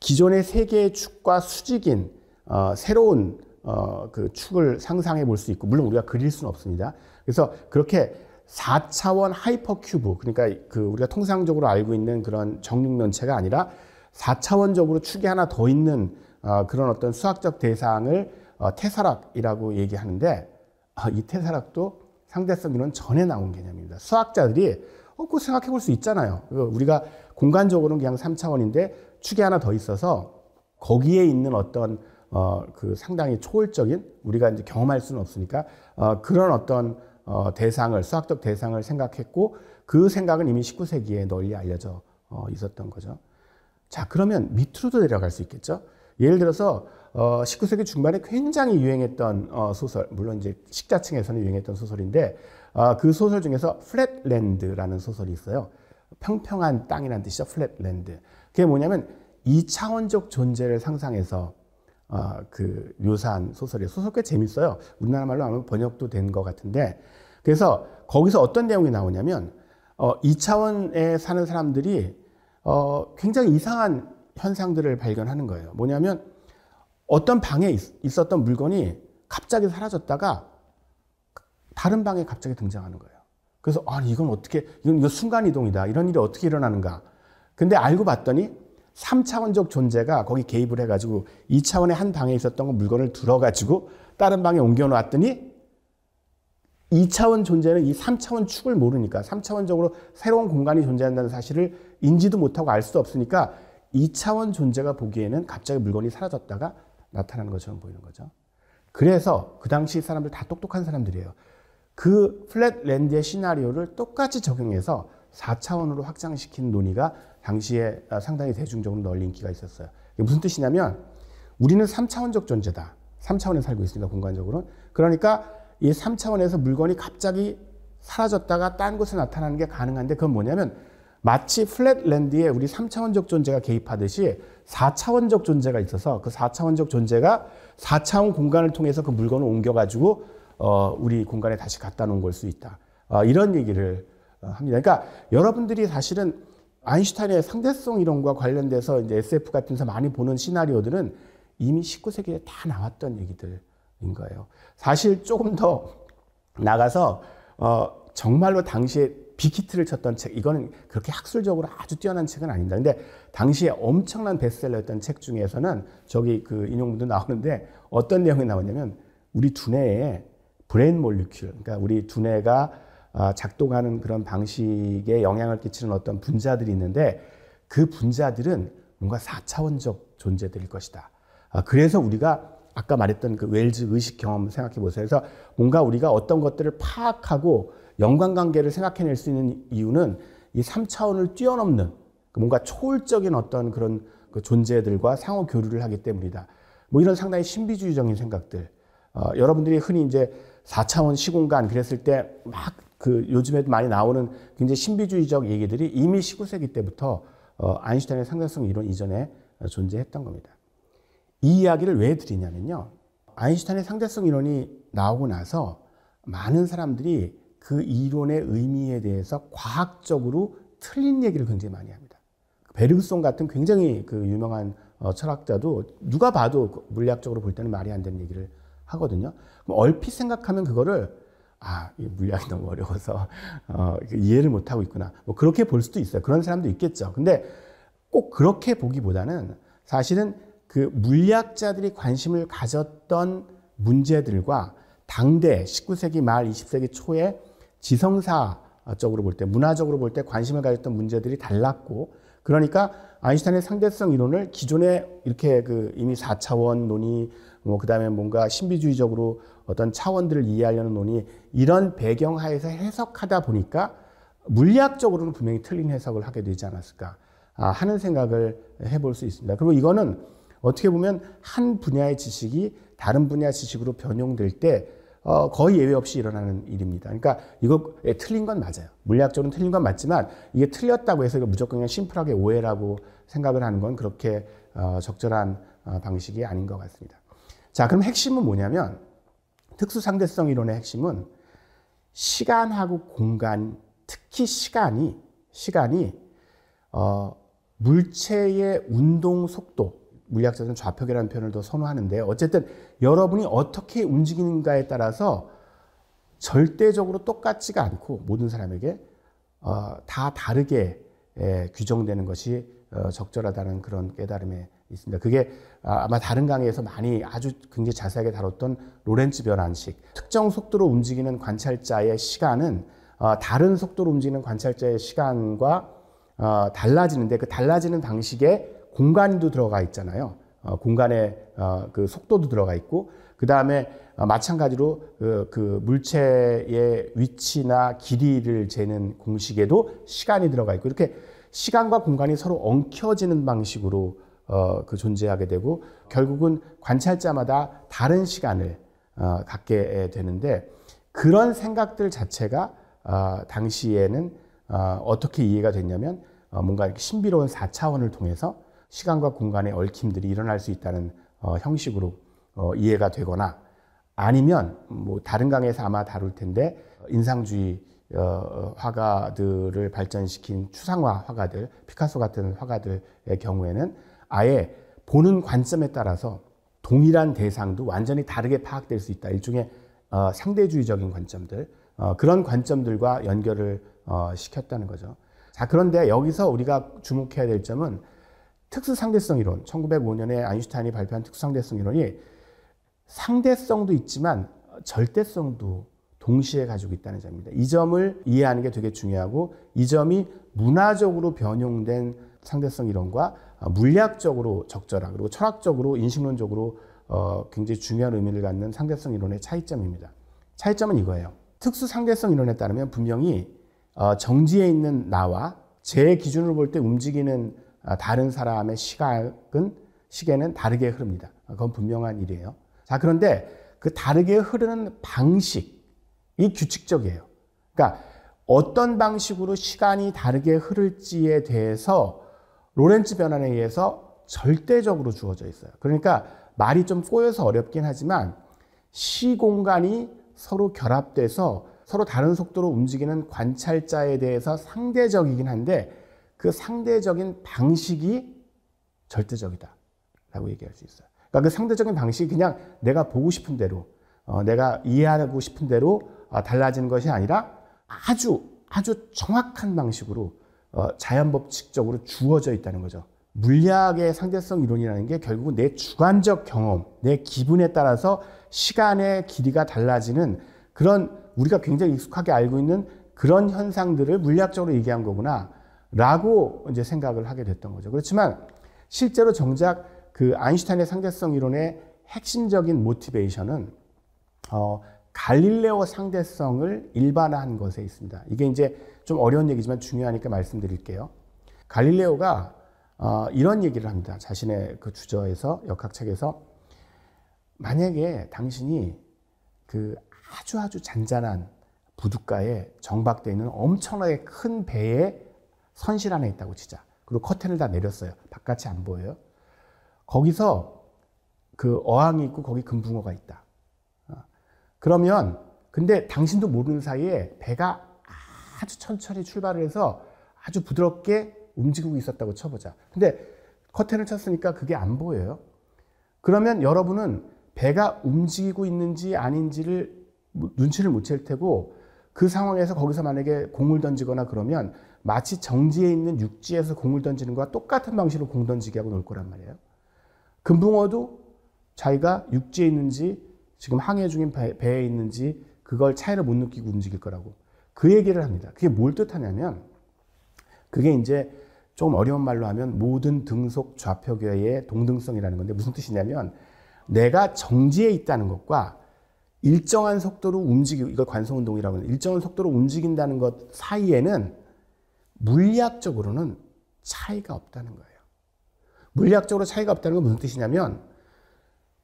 기존의 세계의 축과 수직인 어, 새로운 어, 그 축을 상상해 볼 수 있고 물론 우리가 그릴 수는 없습니다. 그래서 그렇게 4차원 하이퍼 큐브 그러니까 그 우리가 통상적으로 알고 있는 그런 정육면체가 아니라 4차원적으로 축이 하나 더 있는 어, 그런 어떤 수학적 대상을 어, 태사락이라고 얘기하는데 어, 이 태사락도 상대성 이론 전에 나온 개념입니다. 수학자들이 어, 그거 생각해 볼 수 있잖아요. 우리가 공간적으로는 그냥 3차원인데 축이 하나 더 있어서 거기에 있는 어떤 어, 그 상당히 초월적인 우리가 이제 경험할 수는 없으니까 어, 그런 어떤 어, 대상을 수학적 대상을 생각했고 그 생각은 이미 19세기에 널리 알려져 어, 있었던 거죠. 자 그러면 밑으로도 내려갈 수 있겠죠. 예를 들어서 어, 19세기 중반에 굉장히 유행했던 어, 소설, 물론 이제 식자층에서는 유행했던 소설인데 어, 그 소설 중에서 플랫랜드라는 소설이 있어요. 평평한 땅이라는 뜻이죠. 플랫랜드. 그게 뭐냐면 이차원적 존재를 상상해서 어, 그 묘사한 소설이에요. 소설 꽤 재밌어요. 우리나라 말로 하면 번역도 된 것 같은데 그래서 거기서 어떤 내용이 나오냐면 어, 2차원에 사는 사람들이 어, 굉장히 이상한 현상들을 발견하는 거예요. 뭐냐면 어떤 방에 있었던 물건이 갑자기 사라졌다가 다른 방에 갑자기 등장하는 거예요. 그래서 아 이건 어떻게 이건 이거 순간 이동이다 이런 일이 어떻게 일어나는가? 근데 알고 봤더니 3차원적 존재가 거기 개입을 해가지고 2차원의 한 방에 있었던 물건을 들어가지고 다른 방에 옮겨놓았더니 2차원 존재는 이 3차원 축을 모르니까 3차원적으로 새로운 공간이 존재한다는 사실을 인지도 못하고 알 수 없으니까 2차원 존재가 보기에는 갑자기 물건이 사라졌다가 나타나는 것처럼 보이는 거죠. 그래서 그 당시 사람들 다 똑똑한 사람들이에요. 그 플랫랜드의 시나리오를 똑같이 적용해서 4차원으로 확장시킨 논의가 당시에 아, 상당히 대중적으로 널리 인기가 있었어요. 이게 무슨 뜻이냐면 우리는 3차원적 존재다. 3차원에 살고 있으니까 공간적으로. 그러니까 이 3차원에서 물건이 갑자기 사라졌다가 딴 곳에 나타나는 게 가능한데 그건 뭐냐면 마치 플랫랜드에 우리 3차원적 존재가 개입하듯이 4차원적 존재가 있어서 그 4차원적 존재가 4차원 공간을 통해서 그 물건을 옮겨가지고 어, 우리 공간에 다시 갖다 놓은 걸 수 있다. 어, 이런 얘기를 어, 합니다. 그러니까 여러분들이 사실은 아인슈타인의 상대성 이론과 관련돼서 이제 SF 같은 데서 많이 보는 시나리오들은 이미 19세기에 다 나왔던 얘기들인 거예요. 사실 조금 더 나가서 어, 정말로 당시에 빅히트를 쳤던 책, 이거는 그렇게 학술적으로 아주 뛰어난 책은 아닙니다. 근데 당시에 엄청난 베스트셀러였던 책 중에서는 저기 그 인용문도 나오는데 어떤 내용이 나오냐면 우리 두뇌에 브레인 몰리큘, 그러니까 우리 두뇌가 아, 작동하는 그런 방식에 영향을 끼치는 어떤 분자들이 있는데 그 분자들은 뭔가 4차원적 존재들일 것이다. 아, 그래서 우리가 아까 말했던 그 웰즈 의식 경험 생각해 보세요. 그래서 뭔가 우리가 어떤 것들을 파악하고 연관관계를 생각해낼 수 있는 이유는 이 3차원을 뛰어넘는 그 뭔가 초월적인 어떤 그런 그 존재들과 상호 교류를 하기 때문이다. 뭐 이런 상당히 신비주의적인 생각들. 어, 여러분들이 흔히 이제 4차원 시공간 그랬을 때 막 그 요즘에도 많이 나오는 굉장히 신비주의적 얘기들이 이미 19세기 때부터 어, 아인슈타인의 상대성 이론 이전에 존재했던 겁니다. 이 이야기를 왜 드리냐면요. 아인슈타인의 상대성 이론이 나오고 나서 많은 사람들이 그 이론의 의미에 대해서 과학적으로 틀린 얘기를 굉장히 많이 합니다. 베르그송 같은 굉장히 그 유명한 어, 철학자도 누가 봐도 그 물리학적으로 볼 때는 말이 안 되는 얘기를 하거든요. 얼핏 생각하면 그거를 아, 물리학이 너무 어려워서 어, 이해를 못 하고 있구나. 뭐 그렇게 볼 수도 있어요. 그런 사람도 있겠죠. 근데 꼭 그렇게 보기보다는 사실은 그 물리학자들이 관심을 가졌던 문제들과 당대 19세기 말 20세기 초에 지성사 적으로 볼 때, 문화적으로 볼 때 관심을 가졌던 문제들이 달랐고, 그러니까 아인슈타인의 상대성 이론을 기존에 이렇게 그 이미 4차원 논의, 뭐, 그 다음에 뭔가 신비주의적으로 어떤 차원들을 이해하려는 논의, 이런 배경 하에서 해석하다 보니까 물리학적으로는 분명히 틀린 해석을 하게 되지 않았을까 아, 하는 생각을 해볼 수 있습니다. 그리고 이거는 어떻게 보면 한 분야의 지식이 다른 분야 지식으로 변용될 때 어, 거의 예외 없이 일어나는 일입니다. 그러니까 이거 예, 틀린 건 맞아요. 물리학적으로 틀린 건 맞지만 이게 틀렸다고 해서 이거 무조건 그냥 심플하게 오해라고 생각을 하는 건 그렇게 어, 적절한 어, 방식이 아닌 것 같습니다. 자, 그럼 핵심은 뭐냐면 특수 상대성 이론의 핵심은 시간하고 공간, 특히 시간이 시간이 어, 물체의 운동 속도 물리학자들은 좌표계라는 표현을 더 선호하는데 어쨌든 여러분이 어떻게 움직이는가에 따라서 절대적으로 똑같지가 않고 모든 사람에게 어, 다 다르게 규정되는 것이 어, 적절하다는 그런 깨달음에 있습니다. 그게 아, 아마 다른 강의에서 많이 아주 굉장히 자세하게 다뤘던 로렌츠 변환식. 특정 속도로 움직이는 관찰자의 시간은 어, 다른 속도로 움직이는 관찰자의 시간과 달라지는데 그 달라지는 방식에 공간도 들어가 있잖아요. 어, 공간의 어, 그 속도도 들어가 있고 그 다음에 어, 마찬가지로 그, 그 물체의 위치나 길이를 재는 공식에도 시간이 들어가 있고 이렇게 시간과 공간이 서로 엉켜지는 방식으로 그 존재하게 되고 결국은 관찰자마다 다른 시간을 갖게 되는데 그런 생각들 자체가 당시에는 어떻게 이해가 됐냐면 뭔가 신비로운 4차원을 통해서 시간과 공간의 얽힘들이 일어날 수 있다는 어, 형식으로 어, 이해가 되거나 아니면 뭐 다른 강에서 의 아마 다룰 텐데 인상주의 어, 화가들을 발전시킨 추상화 화가들, 피카소 같은 화가들의 경우에는 아예 보는 관점에 따라서 동일한 대상도 완전히 다르게 파악될 수 있다. 일종의 어, 상대주의적인 관점들, 어, 그런 관점들과 연결을 어, 시켰다는 거죠. 자, 그런데 여기서 우리가 주목해야 될 점은 특수상대성 이론, 1905년에 아인슈타인이 발표한 특수상대성 이론이 상대성도 있지만 절대성도 동시에 가지고 있다는 점입니다. 이 점을 이해하는 게 되게 중요하고 이 점이 문화적으로 변용된 상대성 이론과 물리학적으로 적절하 그리고 철학적으로 인식론적으로 어, 굉장히 중요한 의미를 갖는 상대성 이론의 차이점입니다. 차이점은 이거예요. 특수 상대성 이론에 따르면 분명히 어, 정지에 있는 나와 제 기준으로 볼 때 움직이는 아, 다른 사람의 시각은 시계는 다르게 흐릅니다. 아, 그건 분명한 일이에요. 자, 그런데 그 다르게 흐르는 방식이 규칙적이에요. 그러니까 어떤 방식으로 시간이 다르게 흐를지에 대해서 로렌츠 변환에 의해서 절대적으로 주어져 있어요. 그러니까 말이 좀 꼬여서 어렵긴 하지만 시공간이 서로 결합돼서 서로 다른 속도로 움직이는 관찰자에 대해서 상대적이긴 한데 그 상대적인 방식이 절대적이다. 라고 얘기할 수 있어요. 그러니까 그 상대적인 방식이 그냥 내가 보고 싶은 대로, 어, 내가 이해하고 싶은 대로 어, 달라지는 것이 아니라 아주, 아주 정확한 방식으로 어, 자연법칙적으로 주어져 있다는 거죠. 물리학의 상대성 이론이라는 게 결국은 내 주관적 경험, 내 기분에 따라서 시간의 길이가 달라지는 그런 우리가 굉장히 익숙하게 알고 있는 그런 현상들을 물리학적으로 얘기한 거구나. 라고 이제 생각을 하게 됐던 거죠. 그렇지만 실제로 정작 그 아인슈타인의 상대성 이론의 핵심적인 모티베이션은 어, 갈릴레오 상대성을 일반화한 것에 있습니다. 이게 이제 좀 어려운 얘기지만 중요하니까 말씀드릴게요. 갈릴레오가 어, 이런 얘기를 합니다. 자신의 그 주저에서 역학책에서 만약에 당신이 그 아주 아주 잔잔한 부둣가에 정박되어 있는 엄청나게 큰 배에 선실 안에 있다고 치자. 그리고 커튼을 다 내렸어요. 바깥이 안 보여요. 거기서 그 어항이 있고 거기 금붕어가 있다. 어. 그러면 근데 당신도 모르는 사이에 배가 아주 천천히 출발을 해서 아주 부드럽게 움직이고 있었다고 쳐보자. 근데 커튼을 쳤으니까 그게 안 보여요. 그러면 여러분은 배가 움직이고 있는지 아닌지를 눈치를 못 챌 테고 그 상황에서 거기서 만약에 공을 던지거나 그러면 마치 정지에 있는 육지에서 공을 던지는 것과 똑같은 방식으로 공 던지게 하고 놀 거란 말이에요. 금붕어도 자기가 육지에 있는지 지금 항해 중인 배, 에 있는지 그걸 차이를 못 느끼고 움직일 거라고 그 얘기를 합니다. 그게 뭘 뜻하냐면 그게 이제 좀 어려운 말로 하면 모든 등속 좌표계의 동등성이라는 건데 무슨 뜻이냐면 내가 정지에 있다는 것과 일정한 속도로 움직이고 이걸 관성 운동이라고 하는 일정한 속도로 움직인다는 것 사이에는 물리학적으로는 차이가 없다는 거예요. 물리학적으로 차이가 없다는 건 무슨 뜻이냐면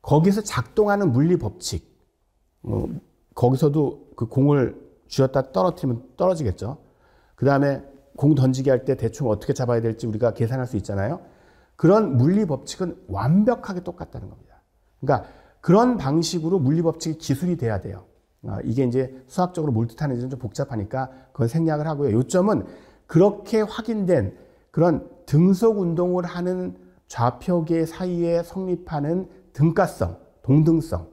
거기서 작동하는 물리 법칙, 뭐 거기서도 그 공을 쥐었다 떨어뜨리면 떨어지겠죠. 그 다음에 공 던지기 할 때 대충 어떻게 잡아야 될지 우리가 계산할 수 있잖아요. 그런 물리 법칙은 완벽하게 똑같다는 겁니다. 그러니까 그런 방식으로 물리 법칙이 기술이 돼야 돼요. 아, 이게 이제 수학적으로 몰뜻하는지는 좀 복잡하니까 그건 생략을 하고요. 요점은 그렇게 확인된 그런 등속 운동을 하는 좌표계 사이에 성립하는 등가성, 동등성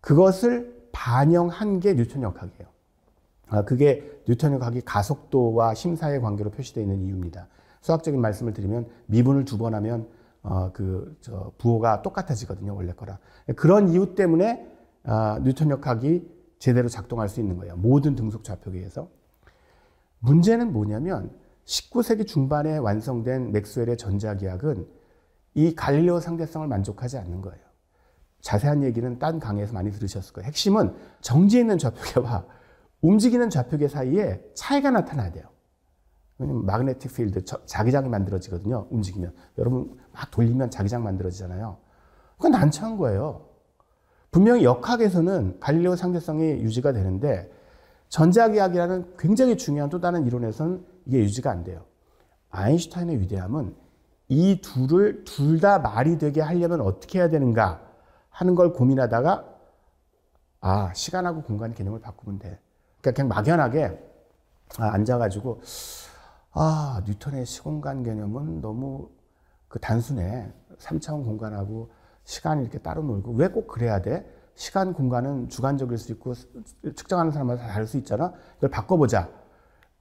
그것을 반영한 게 뉴턴 역학이에요. 아, 그게 뉴턴 역학이 가속도와 심사의 관계로 표시되어 있는 이유입니다. 수학적인 말씀을 드리면 미분을 두 번 하면 어, 그, 저, 부호가 똑같아지거든요, 원래 거라. 그런 이유 때문에, 아, 뉴턴 역학이 제대로 작동할 수 있는 거예요. 모든 등속 좌표계에서. 문제는 뭐냐면 19세기 중반에 완성된 맥스웰의 전자기학은 이 갈릴레오 상대성을 만족하지 않는 거예요. 자세한 얘기는 딴 강의에서 많이 들으셨을 거예요. 핵심은 정지해 있는 좌표계와 움직이는 좌표계 사이에 차이가 나타나야 돼요. 왜냐면 마그네틱 필드, 자기장이 만들어지거든요. 움직이면. 여러분 막 돌리면 자기장 만들어지잖아요. 그건 난처한 거예요. 분명히 역학에서는 갈릴레오 상대성이 유지가 되는데 전자계학이라는 굉장히 중요한 또 다른 이론에서는 이게 유지가 안 돼요. 아인슈타인의 위대함은 이 둘을 둘 다 말이 되게 하려면 어떻게 해야 되는가 하는 걸 고민하다가 아 시간하고 공간 개념을 바꾸면 돼. 그러니까 그냥 막연하게 아, 앉아가지고 아 뉴턴의 시공간 개념은 너무 그 단순해. 3차원 공간하고 시간이 이렇게 따로 놀고 왜 꼭 그래야 돼? 시간 공간은 주관적일 수 있고 측정하는 사람마다 다를 수 있잖아. 이걸 바꿔보자.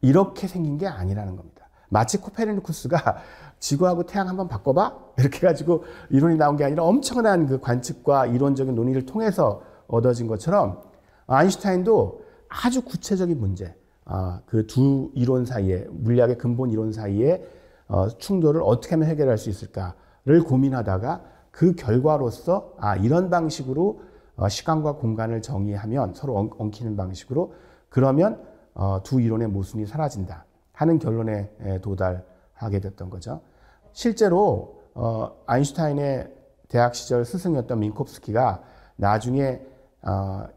이렇게 생긴 게 아니라는 겁니다. 마치 코페르니쿠스가 지구하고 태양 한번 바꿔봐 이렇게 가지고 이론이 나온 게 아니라 엄청난 그 관측과 이론적인 논의를 통해서 얻어진 것처럼 아인슈타인도 아주 구체적인 문제, 아, 그 두 이론 사이에 물리학의 근본 이론 사이에 어, 충돌을 어떻게 하면 해결할 수 있을까를 고민하다가 그 결과로서 아 이런 방식으로 어, 시간과 공간을 정의하면 서로 엉키는 방식으로 그러면 어, 두 이론의 모순이 사라진다 하는 결론에 도달하게 됐던 거죠. 실제로 어, 아인슈타인의 대학 시절 스승이었던 민콥스키가 나중에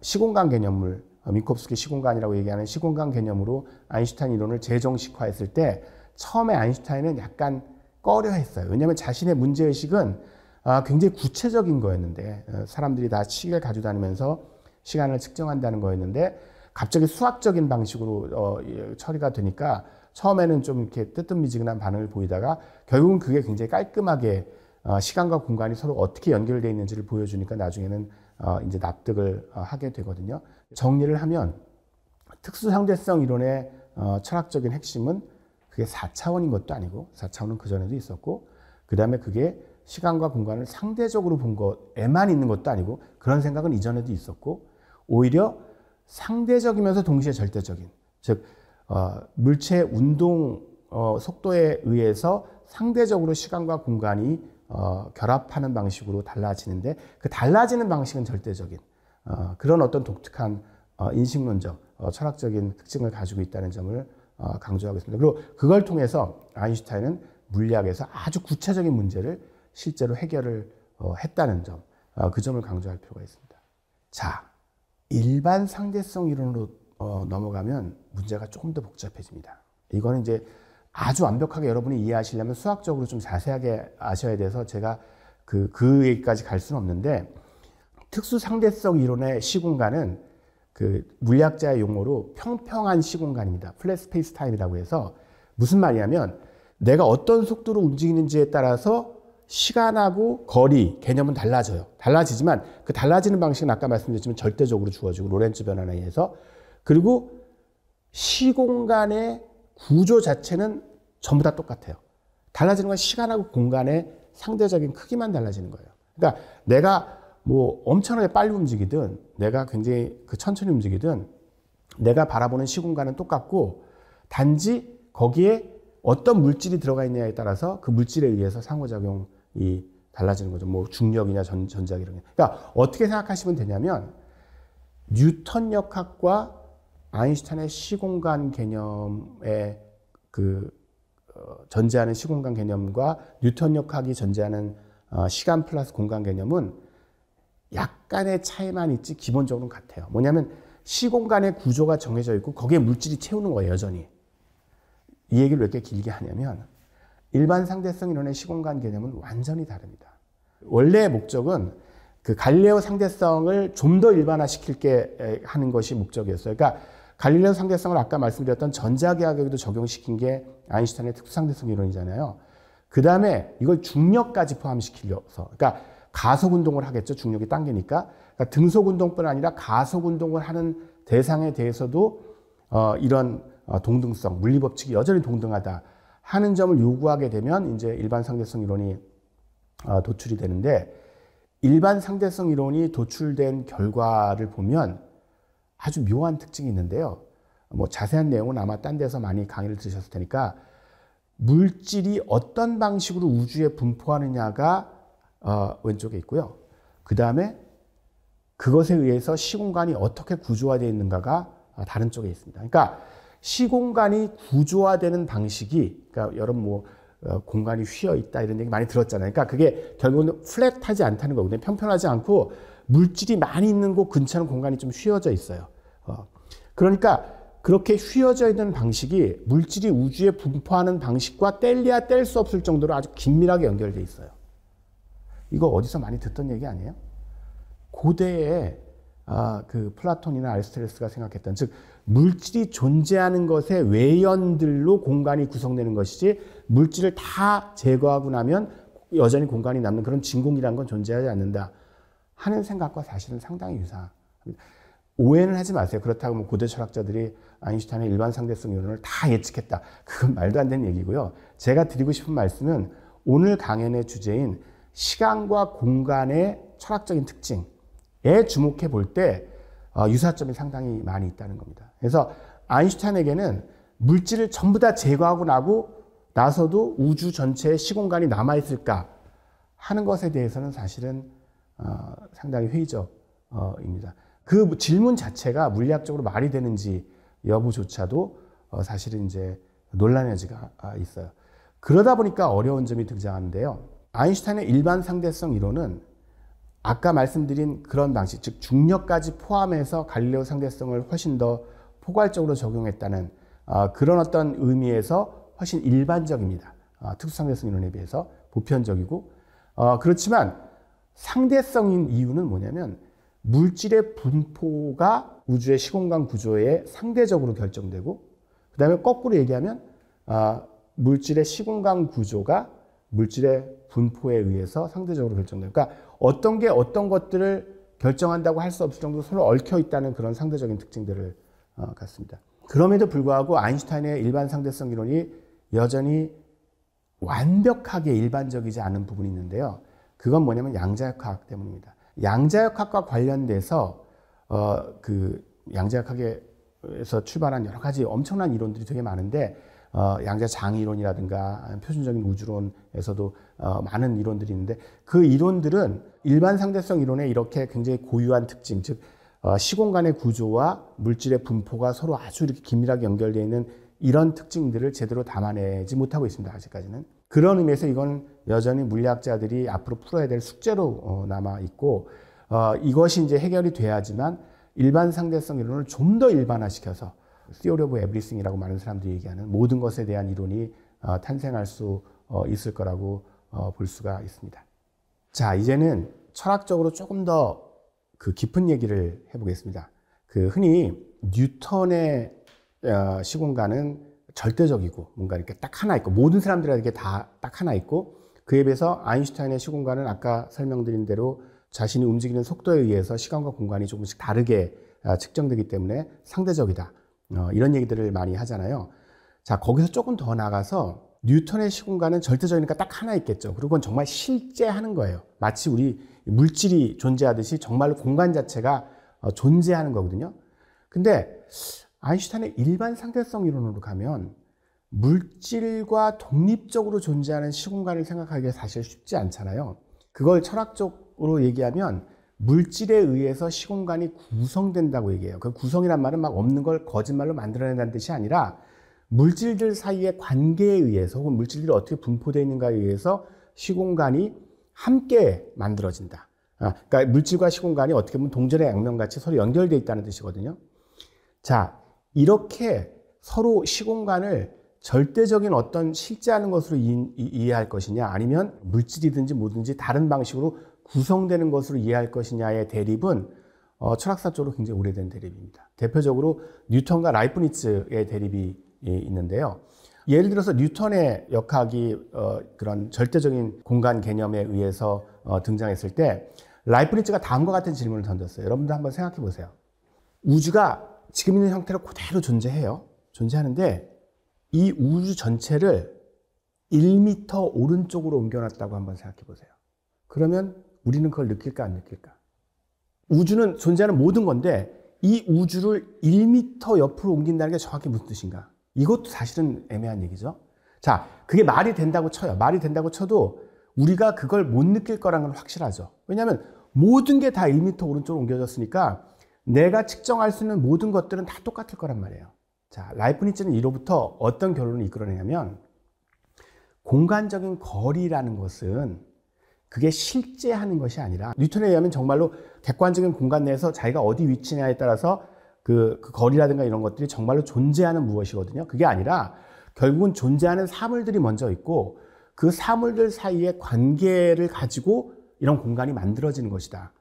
시공간 개념을 민콥스키 시공간이라고 얘기하는 시공간 개념으로 아인슈타인 이론을 재정식화했을 때 처음에 아인슈타인은 약간 꺼려했어요. 왜냐하면 자신의 문제의식은 아, 굉장히 구체적인 거였는데 어, 사람들이 다 시계를 가지고 다니면서 시간을 측정한다는 거였는데 갑자기 수학적인 방식으로 어, 처리가 되니까 처음에는 좀 이렇게 뜨뜻미지근한 반응을 보이다가 결국은 그게 굉장히 깔끔하게 어, 시간과 공간이 서로 어떻게 연결되어 있는지를 보여주니까 나중에는 어, 이제 납득을 어, 하게 되거든요. 정리를 하면 특수상대성 이론의 어, 철학적인 핵심은 그게 4차원인 것도 아니고 4차원은 그전에도 있었고 그 다음에 그게 시간과 공간을 상대적으로 본 것에만 있는 것도 아니고 그런 생각은 이전에도 있었고 오히려 상대적이면서 동시에 절대적인 즉 어, 물체 운동 어, 속도에 의해서 상대적으로 시간과 공간이 어, 결합하는 방식으로 달라지는데 그 달라지는 방식은 절대적인 어, 그런 어떤 독특한 어, 인식론적 어, 철학적인 특징을 가지고 있다는 점을 어, 강조하겠습니다 그리고 그걸 통해서 아인슈타인은 물리학에서 아주 구체적인 문제를 실제로 해결을 어, 했다는 점, 아, 그 점을 강조할 필요가 있습니다. 자, 일반 상대성 이론으로 어, 넘어가면 문제가 조금 더 복잡해집니다. 이거는 이제 아주 완벽하게 여러분이 이해하시려면 수학적으로 좀 자세하게 아셔야 돼서 제가 그, 그 얘기까지 갈 수는 없는데 특수 상대성 이론의 시공간은 그 물리학자의 용어로 평평한 시공간입니다. 플랫 스페이스 타임이라고 해서 무슨 말이냐면 내가 어떤 속도로 움직이는지에 따라서 시간하고 거리 개념은 달라져요. 달라지지만 그 달라지는 방식은 아까 말씀드렸지만 절대적으로 주어지고 로렌츠 변환에 의해서 그리고 시공간의 구조 자체는 전부 다 똑같아요. 달라지는 건 시간하고 공간의 상대적인 크기만 달라지는 거예요. 그러니까 내가 뭐 엄청나게 빨리 움직이든 내가 굉장히 그 천천히 움직이든 내가 바라보는 시공간은 똑같고 단지 거기에 어떤 물질이 들어가 있냐에 따라서 그 물질에 의해서 상호작용 이 달라지는 거죠. 뭐 중력이냐 전, 전자 이런 게. 그러니까 어떻게 생각하시면 되냐면 뉴턴 역학과 아인슈타인의 시공간 개념의 그 어, 전제하는 시공간 개념과 뉴턴 역학이 전제하는 어, 시간 플러스 공간 개념은 약간의 차이만 있지 기본적으로 같아요. 뭐냐면 시공간의 구조가 정해져 있고 거기에 물질이 채우는 거예요, 여전히. 이 얘기를 왜 이렇게 길게 하냐면 일반 상대성 이론의 시공간 개념은 완전히 다릅니다. 원래 목적은 그 갈릴레오 상대성을 좀 더 일반화시킬게 하는 것이 목적이었어요. 그러니까 갈릴레오 상대성을 아까 말씀드렸던 전자계학에도 적용시킨 게 아인슈타인의 특수상대성 이론이잖아요. 그 다음에 이걸 중력까지 포함시키려서, 그러니까 가속 운동을 하겠죠. 중력이 당기니까. 그러니까 등속 운동뿐 아니라 가속 운동을 하는 대상에 대해서도 어, 이런 어, 동등성, 물리 법칙이 여전히 동등하다. 하는 점을 요구하게 되면 이제 일반 상대성 이론이 아, 도출이 되는데 일반 상대성 이론이 도출된 결과를 보면 아주 묘한 특징이 있는데요. 뭐 자세한 내용은 아마 딴 데서 많이 강의를 들으셨을 테니까 물질이 어떤 방식으로 우주에 분포하느냐가 어, 왼쪽에 있고요. 그 다음에 그것에 의해서 시공간이 어떻게 구조화되어 있는가가 아, 다른 쪽에 있습니다. 그러니까 시공간이 구조화되는 방식이 그러니까 여러분 뭐 어, 공간이 휘어 있다 이런 얘기 많이 들었잖아요. 그러니까 그게 결국은 플랫하지 않다는 거거든요. 평평하지 않고 물질이 많이 있는 곳 근처는 공간이 좀 휘어져 있어요. 어. 그러니까 그렇게 휘어져 있는 방식이 물질이 우주에 분포하는 방식과 뗄려야 뗄 수 없을 정도로 아주 긴밀하게 연결돼 있어요. 이거 어디서 많이 듣던 얘기 아니에요? 고대에 아, 그 플라톤이나 아리스토레스가 생각했던 즉 물질이 존재하는 것에 외연들로 공간이 구성되는 것이지 물질을 다 제거하고 나면 여전히 공간이 남는 그런 진공이라는 건 존재하지 않는다 하는 생각과 사실은 상당히 유사합니다. 오해는 하지 마세요. 그렇다고 뭐 고대 철학자들이 아인슈타인의 일반 상대성 이론을 다 예측했다. 그건 말도 안 되는 얘기고요. 제가 드리고 싶은 말씀은 오늘 강연의 주제인 시간과 공간의 철학적인 특징에 주목해 볼 때 어, 유사점이 상당히 많이 있다는 겁니다. 그래서 아인슈타인에게는 물질을 전부 다 제거하고 나고 나서도 우주 전체의 시공간이 남아있을까 하는 것에 대해서는 사실은 어, 상당히 회의적입니다. 그 질문 자체가 물리학적으로 말이 되는지 여부조차도 어, 사실은 이제 논란의 여지가 아, 있어요. 그러다 보니까 어려운 점이 등장하는데요. 아인슈타인의 일반 상대성 이론은 아까 말씀드린 그런 방식, 즉 중력까지 포함해서 갈릴레오 상대성을 훨씬 더 포괄적으로 적용했다는 아, 그런 어떤 의미에서 훨씬 일반적입니다. 아, 특수상대성 이론에 비해서 보편적이고 어, 그렇지만 상대성인 이유는 뭐냐면 물질의 분포가 우주의 시공간 구조에 상대적으로 결정되고 그다음에 거꾸로 얘기하면 아, 물질의 시공간 구조가 물질의 분포에 의해서 상대적으로 결정되고 그러니까 어떤 게 어떤 것들을 결정한다고 할 수 없을 정도로 서로 얽혀 있다는 그런 상대적인 특징들을 어, 같습니다. 그럼에도 불구하고 아인슈타인의 일반 상대성 이론이 여전히 완벽하게 일반적이지 않은 부분이 있는데요. 그건 뭐냐면 양자역학 때문입니다. 양자역학과 관련돼서 어, 그 양자역학에서 출발한 여러 가지 엄청난 이론들이 되게 많은데 어, 양자장 이론이라든가 표준적인 우주론에서도 어, 많은 이론들이 있는데 그 이론들은 일반 상대성 이론에 이렇게 굉장히 고유한 특징, 즉 어, 시공간의 구조와 물질의 분포가 서로 아주 이렇게 긴밀하게 연결되어 있는 이런 특징들을 제대로 담아내지 못하고 있습니다. 아직까지는. 그런 의미에서 이건 여전히 물리학자들이 앞으로 풀어야 될 숙제로 어, 남아 있고 어, 이것이 이제 해결이 돼야지만 일반 상대성 이론을 좀 더 일반화시켜서 Theory of Everything이라고 많은 사람들이 얘기하는 모든 것에 대한 이론이 탄생할 수 있을 거라고 볼 수가 있습니다. 자, 이제는 철학적으로 조금 더그 깊은 얘기를 해보겠습니다. 그 흔히 뉴턴의 어, 시공간은 절대적이고 뭔가 이렇게 딱 하나 있고 모든 사람들에게 다 딱 하나 있고 그에 비해서 아인슈타인의 시공간은 아까 설명드린 대로 자신이 움직이는 속도에 의해서 시간과 공간이 조금씩 다르게 어, 측정되기 때문에 상대적이다. 어, 이런 얘기들을 많이 하잖아요. 자, 거기서 조금 더 나가서 뉴턴의 시공간은 절대적이니까 딱 하나 있겠죠. 그리고 그건 정말 실제 하는 거예요. 마치 우리 물질이 존재하듯이 정말로 공간 자체가 어, 존재하는 거거든요. 근데 아인슈타인의 일반 상대성 이론으로 가면 물질과 독립적으로 존재하는 시공간을 생각하기가 사실 쉽지 않잖아요. 그걸 철학적으로 얘기하면 물질에 의해서 시공간이 구성된다고 얘기해요. 그 구성이란 말은 막 없는 걸 거짓말로 만들어낸다는 뜻이 아니라 물질들 사이의 관계에 의해서 혹은 물질들이 어떻게 분포되어 있는가에 의해서 시공간이 함께 만들어진다. 아, 그러니까 물질과 시공간이 어떻게 보면 동전의 양면같이 서로 연결되어 있다는 뜻이거든요. 자, 이렇게 서로 시공간을 절대적인 어떤 실제하는 것으로 이, 이해할 것이냐 아니면 물질이든지 뭐든지 다른 방식으로 구성되는 것으로 이해할 것이냐의 대립은 어, 철학사 쪽으로 굉장히 오래된 대립입니다. 대표적으로 뉴턴과 라이프니츠의 대립이 있는데요. 예를 들어서 뉴턴의 역학이 어, 그런 절대적인 공간 개념에 의해서 어, 등장했을 때 라이프니츠가 다음과 같은 질문을 던졌어요. 여러분들 한번 생각해 보세요. 우주가 지금 있는 형태로 그대로 존재해요. 존재하는데 이 우주 전체를 1m 오른쪽으로 옮겨놨다고 한번 생각해 보세요. 그러면 우리는 그걸 느낄까 안 느낄까? 우주는 존재하는 모든 건데 이 우주를 1m 옆으로 옮긴다는 게 정확히 무슨 뜻인가? 이것도 사실은 애매한 얘기죠. 자, 그게 말이 된다고 쳐요. 말이 된다고 쳐도 우리가 그걸 못 느낄 거라는 건 확실하죠. 왜냐하면 모든 게 다 1m 오른쪽으로 옮겨졌으니까 내가 측정할 수 있는 모든 것들은 다 똑같을 거란 말이에요. 자, 라이프니츠는 이로부터 어떤 결론을 이끌어내냐면 공간적인 거리라는 것은 그게 실제 하는 것이 아니라 뉴턴에 의하면 정말로 객관적인 공간 내에서 자기가 어디 위치냐에 따라서 그, 그 거리라든가 이런 것들이 정말로 존재하는 무엇이거든요. 그게 아니라 결국은 존재하는 사물들이 먼저 있고 그 사물들 사이의 관계를 가지고 이런 공간이 만들어지는 것이다.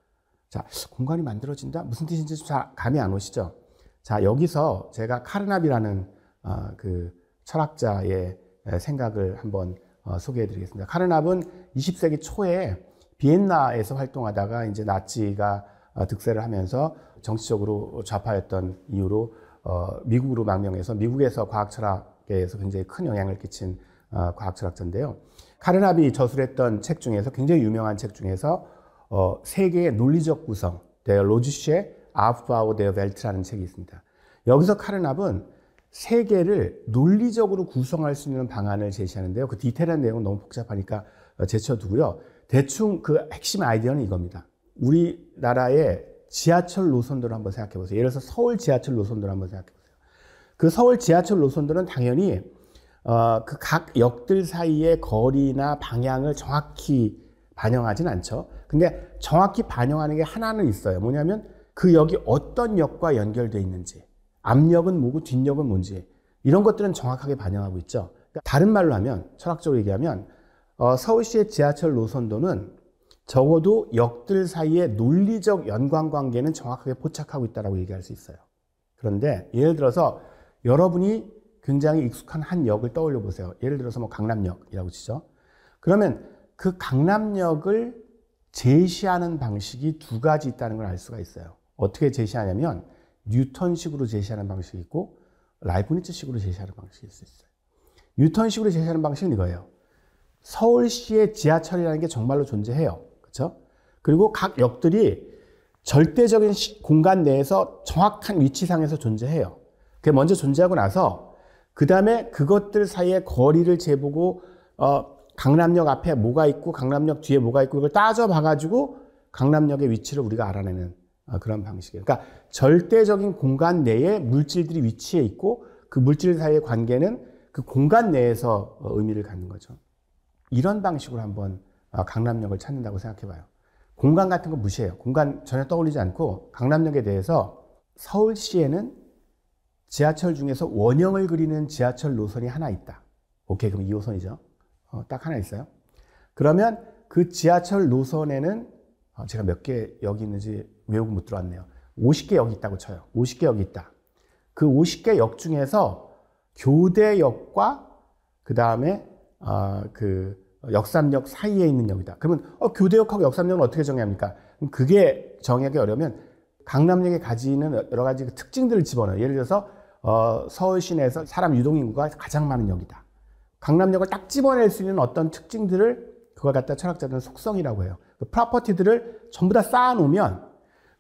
자, 공간이 만들어진다? 무슨 뜻인지 잘 감이 안 오시죠? 자, 여기서 제가 카르납이라는 어, 그 철학자의 생각을 한번 어, 소개해 드리겠습니다. 카르납은 20세기 초에 비엔나에서 활동하다가 이제 나치가 어, 득세를 하면서 정치적으로 좌파였던 이유로 어, 미국으로 망명해서 미국에서 과학 철학에서 굉장히 큰 영향을 끼친 어, 과학 철학자인데요. 카르나비 저술했던 책 중에서 굉장히 유명한 책 중에서 어, 세계의 논리적 구성, The Logische a 라는 책이 있습니다. 여기서 카르납은 세계를 논리적으로 구성할 수 있는 방안을 제시하는데요. 그 디테일한 내용은 너무 복잡하니까 어, 제쳐두고요. 대충 그 핵심 아이디어는 이겁니다. 우리나라의 지하철 노선들을 한번 생각해 보세요. 예를 들어서 서울 지하철 노선들을 한번 생각해 보세요. 그 서울 지하철 노선들은 당연히 어, 그 각 역들 사이의 거리나 방향을 정확히 반영하진 않죠. 근데 정확히 반영하는 게 하나는 있어요. 뭐냐면 그 역이 어떤 역과 연결되어 있는지, 앞역은 뭐고 뒷역은 뭔지 이런 것들은 정확하게 반영하고 있죠. 그러니까 다른 말로 하면 철학적으로 얘기하면 어, 서울시의 지하철 노선도는 적어도 역들 사이의 논리적 연관관계는 정확하게 포착하고 있다고 얘기할 수 있어요. 그런데 예를 들어서 여러분이 굉장히 익숙한 한 역을 떠올려 보세요. 예를 들어서 뭐 강남역이라고 치죠. 그러면 그 강남역을 제시하는 방식이 두 가지 있다는 걸 알 수가 있어요. 어떻게 제시하냐면 뉴턴식으로 제시하는 방식이 있고 라이프니츠식으로 제시하는 방식이 있어요. 뉴턴식으로 제시하는 방식은 이거예요. 서울시의 지하철이라는 게 정말로 존재해요. 그렇죠? 그리고 각 역들이 절대적인 공간 내에서 정확한 위치상에서 존재해요. 그게 먼저 존재하고 나서 그 다음에 그것들 사이의 거리를 재보고 어, 강남역 앞에 뭐가 있고 강남역 뒤에 뭐가 있고 이걸 따져 봐가지고 강남역의 위치를 우리가 알아내는 어, 그런 방식이에요. 그러니까 절대적인 공간 내에 물질들이 위치해 있고 그 물질 사이의 관계는 그 공간 내에서 어, 의미를 갖는 거죠. 이런 방식으로 한번 아, 강남역을 찾는다고 생각해봐요. 공간 같은 거 무시해요. 공간 전혀 떠올리지 않고 강남역에 대해서 서울시에는 지하철 중에서 원형을 그리는 지하철 노선이 하나 있다. 오케이, 그럼 2호선이죠. 어, 딱 하나 있어요. 그러면 그 지하철 노선에는 어, 제가 몇 개 여기 있는지 외우고 못 들어왔네요. 50개 역이 있다고 쳐요. 50개 역이 있다. 그 50개 역 중에서 교대역과 그 다음에 어, 그 역삼역 사이에 있는 역이다. 그러면 어, 교대역하고 역삼역은 어떻게 정해야 합니까? 그게 정의하기 어려우면 강남역에 가지는 여러 가지 그 특징들을 집어넣어요. 예를 들어서 어, 서울 시내에서 사람 유동 인구가 가장 많은 역이다. 강남역을 딱 집어낼 수 있는 어떤 특징들을 그걸 갖다 철학자들은 속성이라고 해요. 그 프로퍼티들을 전부 다 쌓아놓으면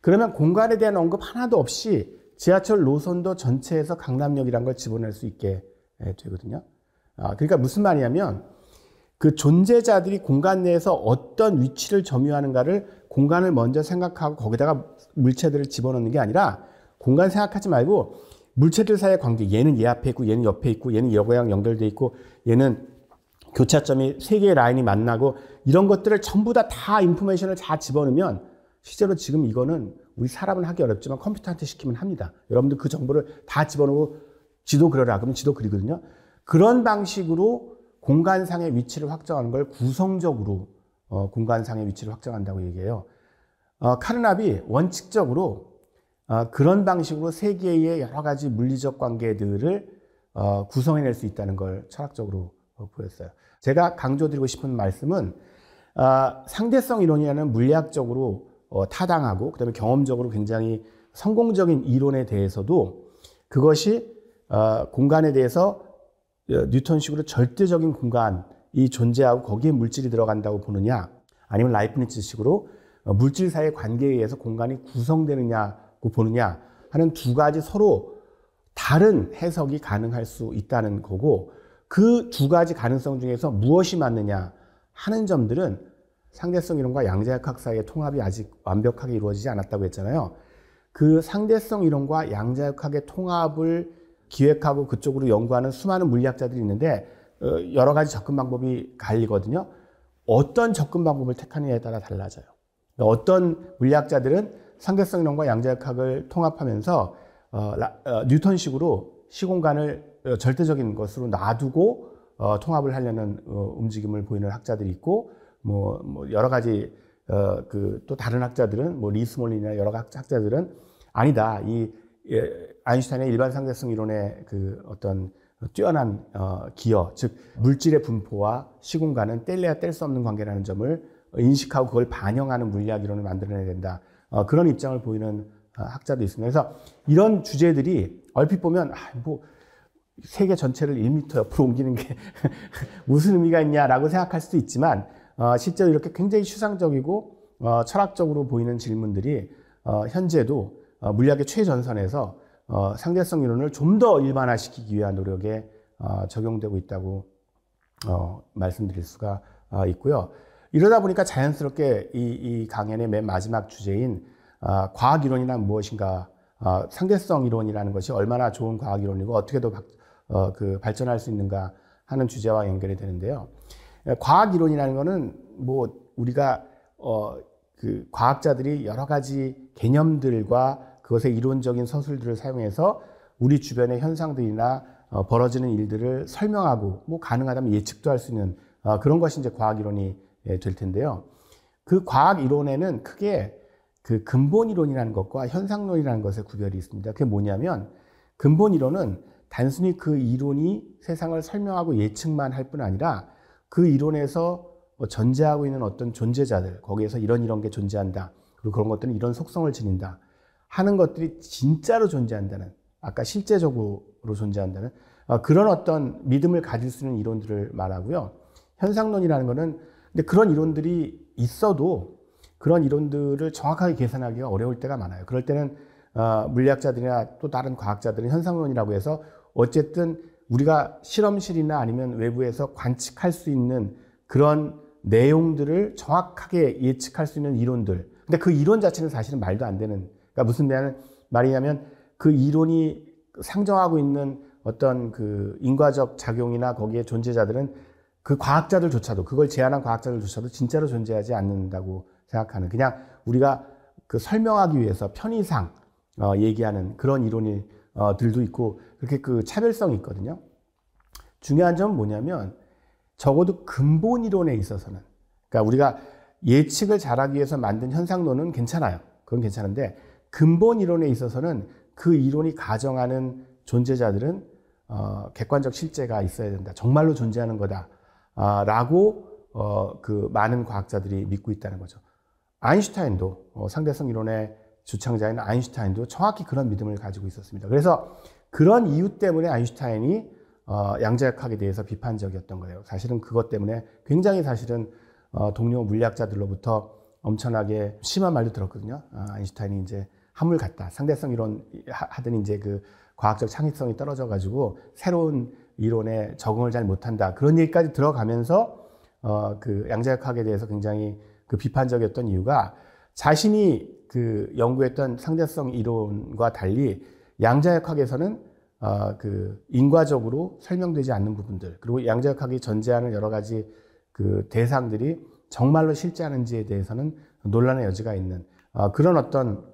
그러면 공간에 대한 언급 하나도 없이 지하철 노선도 전체에서 강남역이라는걸 집어낼 수 있게 예, 되거든요. 아, 그러니까 무슨 말이냐면 그 존재자들이 공간 내에서 어떤 위치를 점유하는가를 공간을 먼저 생각하고 거기다가 물체들을 집어넣는 게 아니라 공간 생각하지 말고 물체들 사이의 관계 얘는 얘 앞에 있고 얘는 옆에 있고 얘는 여고양 연결돼 있고 얘는 교차점이 세 개의 라인이 만나고 이런 것들을 전부 다다 다 인포메이션을 다 집어넣으면 실제로 지금 이거는 우리 사람은 하기 어렵지만 컴퓨터한테 시키면 합니다. 여러분들 그 정보를 다 집어넣고 지도 그려라 그러면 지도 그리거든요. 그런 방식으로 공간상의 위치를 확정하는 걸 구성적으로 어, 공간상의 위치를 확정한다고 얘기해요. 어, 카르납이 원칙적으로 어, 그런 방식으로 세계의 여러 가지 물리적 관계들을 어, 구성해낼 수 있다는 걸 철학적으로 어, 보였어요. 제가 강조드리고 싶은 말씀은 어, 상대성 이론이라는 물리학적으로 어, 타당하고 그다음에 경험적으로 굉장히 성공적인 이론에 대해서도 그것이 어, 공간에 대해서 예, 뉴턴식으로 절대적인 공간이 존재하고 거기에 물질이 들어간다고 보느냐, 아니면 라이프니츠식으로 어, 물질 사이의 관계에 의해서 공간이 구성되느냐고 보느냐 하는 두 가지 서로 다른 해석이 가능할 수 있다는 거고 그 두 가지 가능성 중에서 무엇이 맞느냐 하는 점들은 상대성 이론과 양자역학 사이의 통합이 아직 완벽하게 이루어지지 않았다고 했잖아요. 그 상대성 이론과 양자역학의 통합을 기획하고 그쪽으로 연구하는 수많은 물리학자들이 있는데 어, 여러 가지 접근 방법이 갈리거든요. 어떤 접근 방법을 택하느냐에 따라 달라져요. 그러니까 어떤 물리학자들은 상대성 이론과 양자역학을 통합하면서 어, 라, 어, 뉴턴식으로 시공간을 어, 절대적인 것으로 놔두고 어, 통합을 하려는 어, 움직임을 보이는 학자들이 있고 뭐, 뭐 여러 가지 그또 다른 학자들은 뭐 리스몰린이나 여러 학자들은 아니다 이 예, 아인슈타인의 일반 상대성 이론의 그 어떤 뛰어난 어, 기여, 즉 물질의 분포와 시공간은 뗄래야 뗄 수 없는 관계라는 점을 인식하고 그걸 반영하는 물리학 이론을 만들어내야 된다. 어, 그런 입장을 보이는 어, 학자도 있습니다. 그래서 이런 주제들이 얼핏 보면 아, 뭐 세계 전체를 1미터 옆으로 옮기는 게 무슨 의미가 있냐라고 생각할 수도 있지만 어, 실제로 이렇게 굉장히 추상적이고 어, 철학적으로 보이는 질문들이 어, 현재도 어, 물리학의 최전선에서 어, 상대성 이론을 좀 더 일반화시키기 위한 노력에 어, 적용되고 있다고 어, 말씀드릴 수가 어, 있고요. 이러다 보니까 자연스럽게 이, 이 강연의 맨 마지막 주제인 어, 과학 이론이란 무엇인가, 어, 상대성 이론이라는 것이 얼마나 좋은 과학 이론이고 어떻게 더 바, 그 발전할 수 있는가 하는 주제와 연결이 되는데요. 과학 이론이라는 것은 뭐 우리가 그 과학자들이 여러 가지 개념들과 그것의 이론적인 서술들을 사용해서 우리 주변의 현상들이나 어, 벌어지는 일들을 설명하고 뭐 가능하다면 예측도 할 수 있는 어, 그런 것이 이제 과학 이론이 예, 될 텐데요. 그 과학 이론에는 크게 그 근본 이론이라는 것과 현상론이라는 것의 구별이 있습니다. 그게 뭐냐면 근본 이론은 단순히 그 이론이 세상을 설명하고 예측만 할 뿐 아니라 그 이론에서 뭐 전제하고 있는 어떤 존재자들 거기에서 이런 이런 게 존재한다 그리고 그런 것들은 이런 속성을 지닌다 하는 것들이 진짜로 존재한다는 아까 실제적으로 존재한다는 아, 그런 어떤 믿음을 가질 수 있는 이론들을 말하고요. 현상론이라는 것은 근데 그런 이론들이 있어도 그런 이론들을 정확하게 계산하기가 어려울 때가 많아요. 그럴 때는 아, 물리학자들이나 또 다른 과학자들은 현상론이라고 해서 어쨌든 우리가 실험실이나 아니면 외부에서 관측할 수 있는 그런 내용들을 정확하게 예측할 수 있는 이론들. 근데 그 이론 자체는 사실은 말도 안 되는 그러니까 무슨 말이냐면 그 이론이 상정하고 있는 어떤 그 인과적 작용이나 거기에 존재자들은 그 과학자들조차도 그걸 제안한 과학자들조차도 진짜로 존재하지 않는다고 생각하는 그냥 우리가 그 설명하기 위해서 편의상 어, 얘기하는 그런 이론이 어, 들도 있고 그렇게 그 차별성이 있거든요. 중요한 점은 뭐냐면 적어도 근본 이론에 있어서는 그러니까 우리가 예측을 잘하기 위해서 만든 현상론은 괜찮아요. 그건 괜찮은데 근본 이론에 있어서는 그 이론이 가정하는 존재자들은 어, 객관적 실제가 있어야 된다. 정말로 존재하는 거다. 아, 라고 어, 그 많은 과학자들이 믿고 있다는 거죠. 아인슈타인도 어, 상대성 이론의 주창자인 아인슈타인도 정확히 그런 믿음을 가지고 있었습니다. 그래서 그런 이유 때문에 아인슈타인이 어, 양자역학에 대해서 비판적이었던 거예요. 사실은 그것 때문에 굉장히 사실은 어, 동료 물리학자들로부터 엄청나게 심한 말도 들었거든요. 아, 아인슈타인이 이제 화물 같다. 상대성 이론 하더니 이제 그 과학적 창의성이 떨어져 가지고 새로운 이론에 적응을 잘 못한다. 그런 얘기까지 들어가면서 어그 양자역학에 대해서 굉장히 그 비판적이었던 이유가 자신이 그 연구했던 상대성 이론과 달리 양자역학에서는 어그 인과적으로 설명되지 않는 부분들 그리고 양자역학이 전제하는 여러 가지 그 대상들이 정말로 실제하는지에 대해서는 논란의 여지가 있는 어 그런 어떤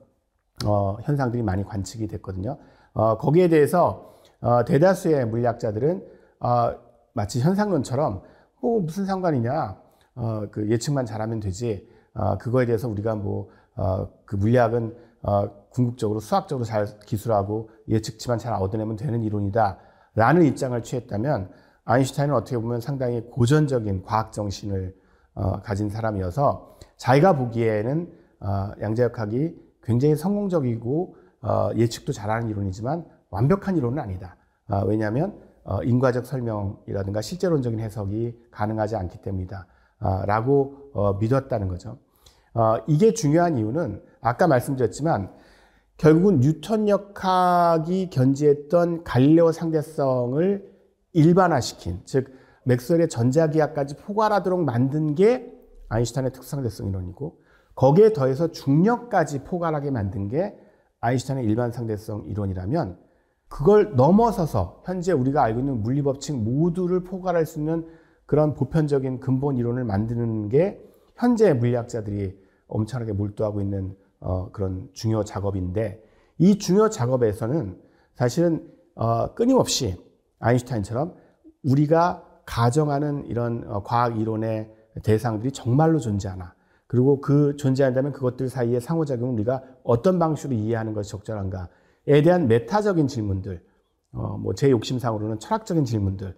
어, 현상들이 많이 관측이 됐거든요. 어, 거기에 대해서 어, 대다수의 물리학자들은 어, 마치 현상론처럼 뭐 무슨 상관이냐 어, 그 예측만 잘하면 되지 어, 그거에 대해서 우리가 뭐그 어, 그 물리학은 어, 궁극적으로 수학적으로 잘 기술하고 예측치만 잘 얻어내면 되는 이론이다 라는 입장을 취했다면 아인슈타인은 어떻게 보면 상당히 고전적인 과학 정신을 어, 가진 사람이어서 자기가 보기에는 어, 양자역학이 굉장히 성공적이고 어, 예측도 잘하는 이론이지만 완벽한 이론은 아니다. 어, 왜냐하면 어, 인과적 설명이라든가 실제론적인 해석이 가능하지 않기 때문이다. 라고 믿었다는 거죠. 이게 중요한 이유는 아까 말씀드렸지만 결국은 뉴턴 역학이 견지했던 갈릴레오 상대성을 일반화시킨, 즉, 맥스웰의 전자기하까지 포괄하도록 만든 게 아인슈타인의 특성대성 이론이고, 거기에 더해서 중력까지 포괄하게 만든 게 아인슈타인의 일반 상대성 이론이라면 그걸 넘어서서 현재 우리가 알고 있는 물리 법칙 모두를 포괄할 수 있는 그런 보편적인 근본 이론을 만드는 게 현재 물리학자들이 엄청나게 몰두하고 있는 어, 그런 중요 작업인데 이 중요 작업에서는 사실은 어, 끊임없이 아인슈타인처럼 우리가 가정하는 이런 어, 과학 이론의 대상들이 정말로 존재하나 그리고 그 존재한다면 그것들 사이의 상호작용을 우리가 어떤 방식으로 이해하는 것이 적절한가에 대한 메타적인 질문들, 어, 뭐 제 욕심상으로는 철학적인 질문들을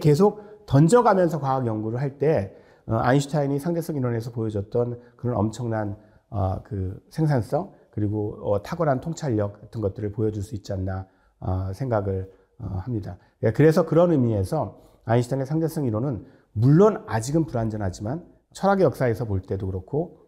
계속 던져가면서 과학 연구를 할 때 어, 아인슈타인이 상대성 이론에서 보여줬던 그런 엄청난 어, 그 생산성 그리고 어, 탁월한 통찰력 같은 것들을 보여줄 수 있지 않나 어, 생각을 어, 합니다. 그래서 그런 의미에서 아인슈타인의 상대성 이론은 물론 아직은 불완전하지만 철학의 역사에서 볼 때도 그렇고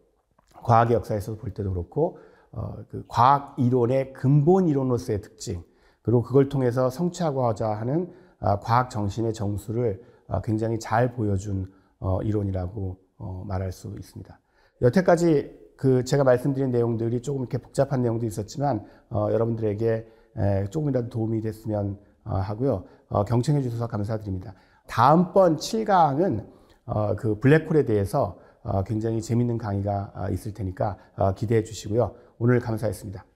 과학의 역사에서 볼 때도 그렇고 어, 그 과학 이론의 근본 이론으로서의 특징 그리고 그걸 통해서 성취하고자 하는 어, 과학 정신의 정수를 어, 굉장히 잘 보여준 어, 이론이라고 어, 말할 수 있습니다. 여태까지 그 제가 말씀드린 내용들이 조금 이렇게 복잡한 내용도 있었지만 어, 여러분들에게 에, 조금이라도 도움이 됐으면 어, 하고요. 어, 경청해 주셔서 감사드립니다. 다음번 7강은 어, 그 블랙홀에 대해서 어, 굉장히 재밌는 강의가 아, 있을 테니까 어, 기대해 주시고요. 오늘 감사했습니다.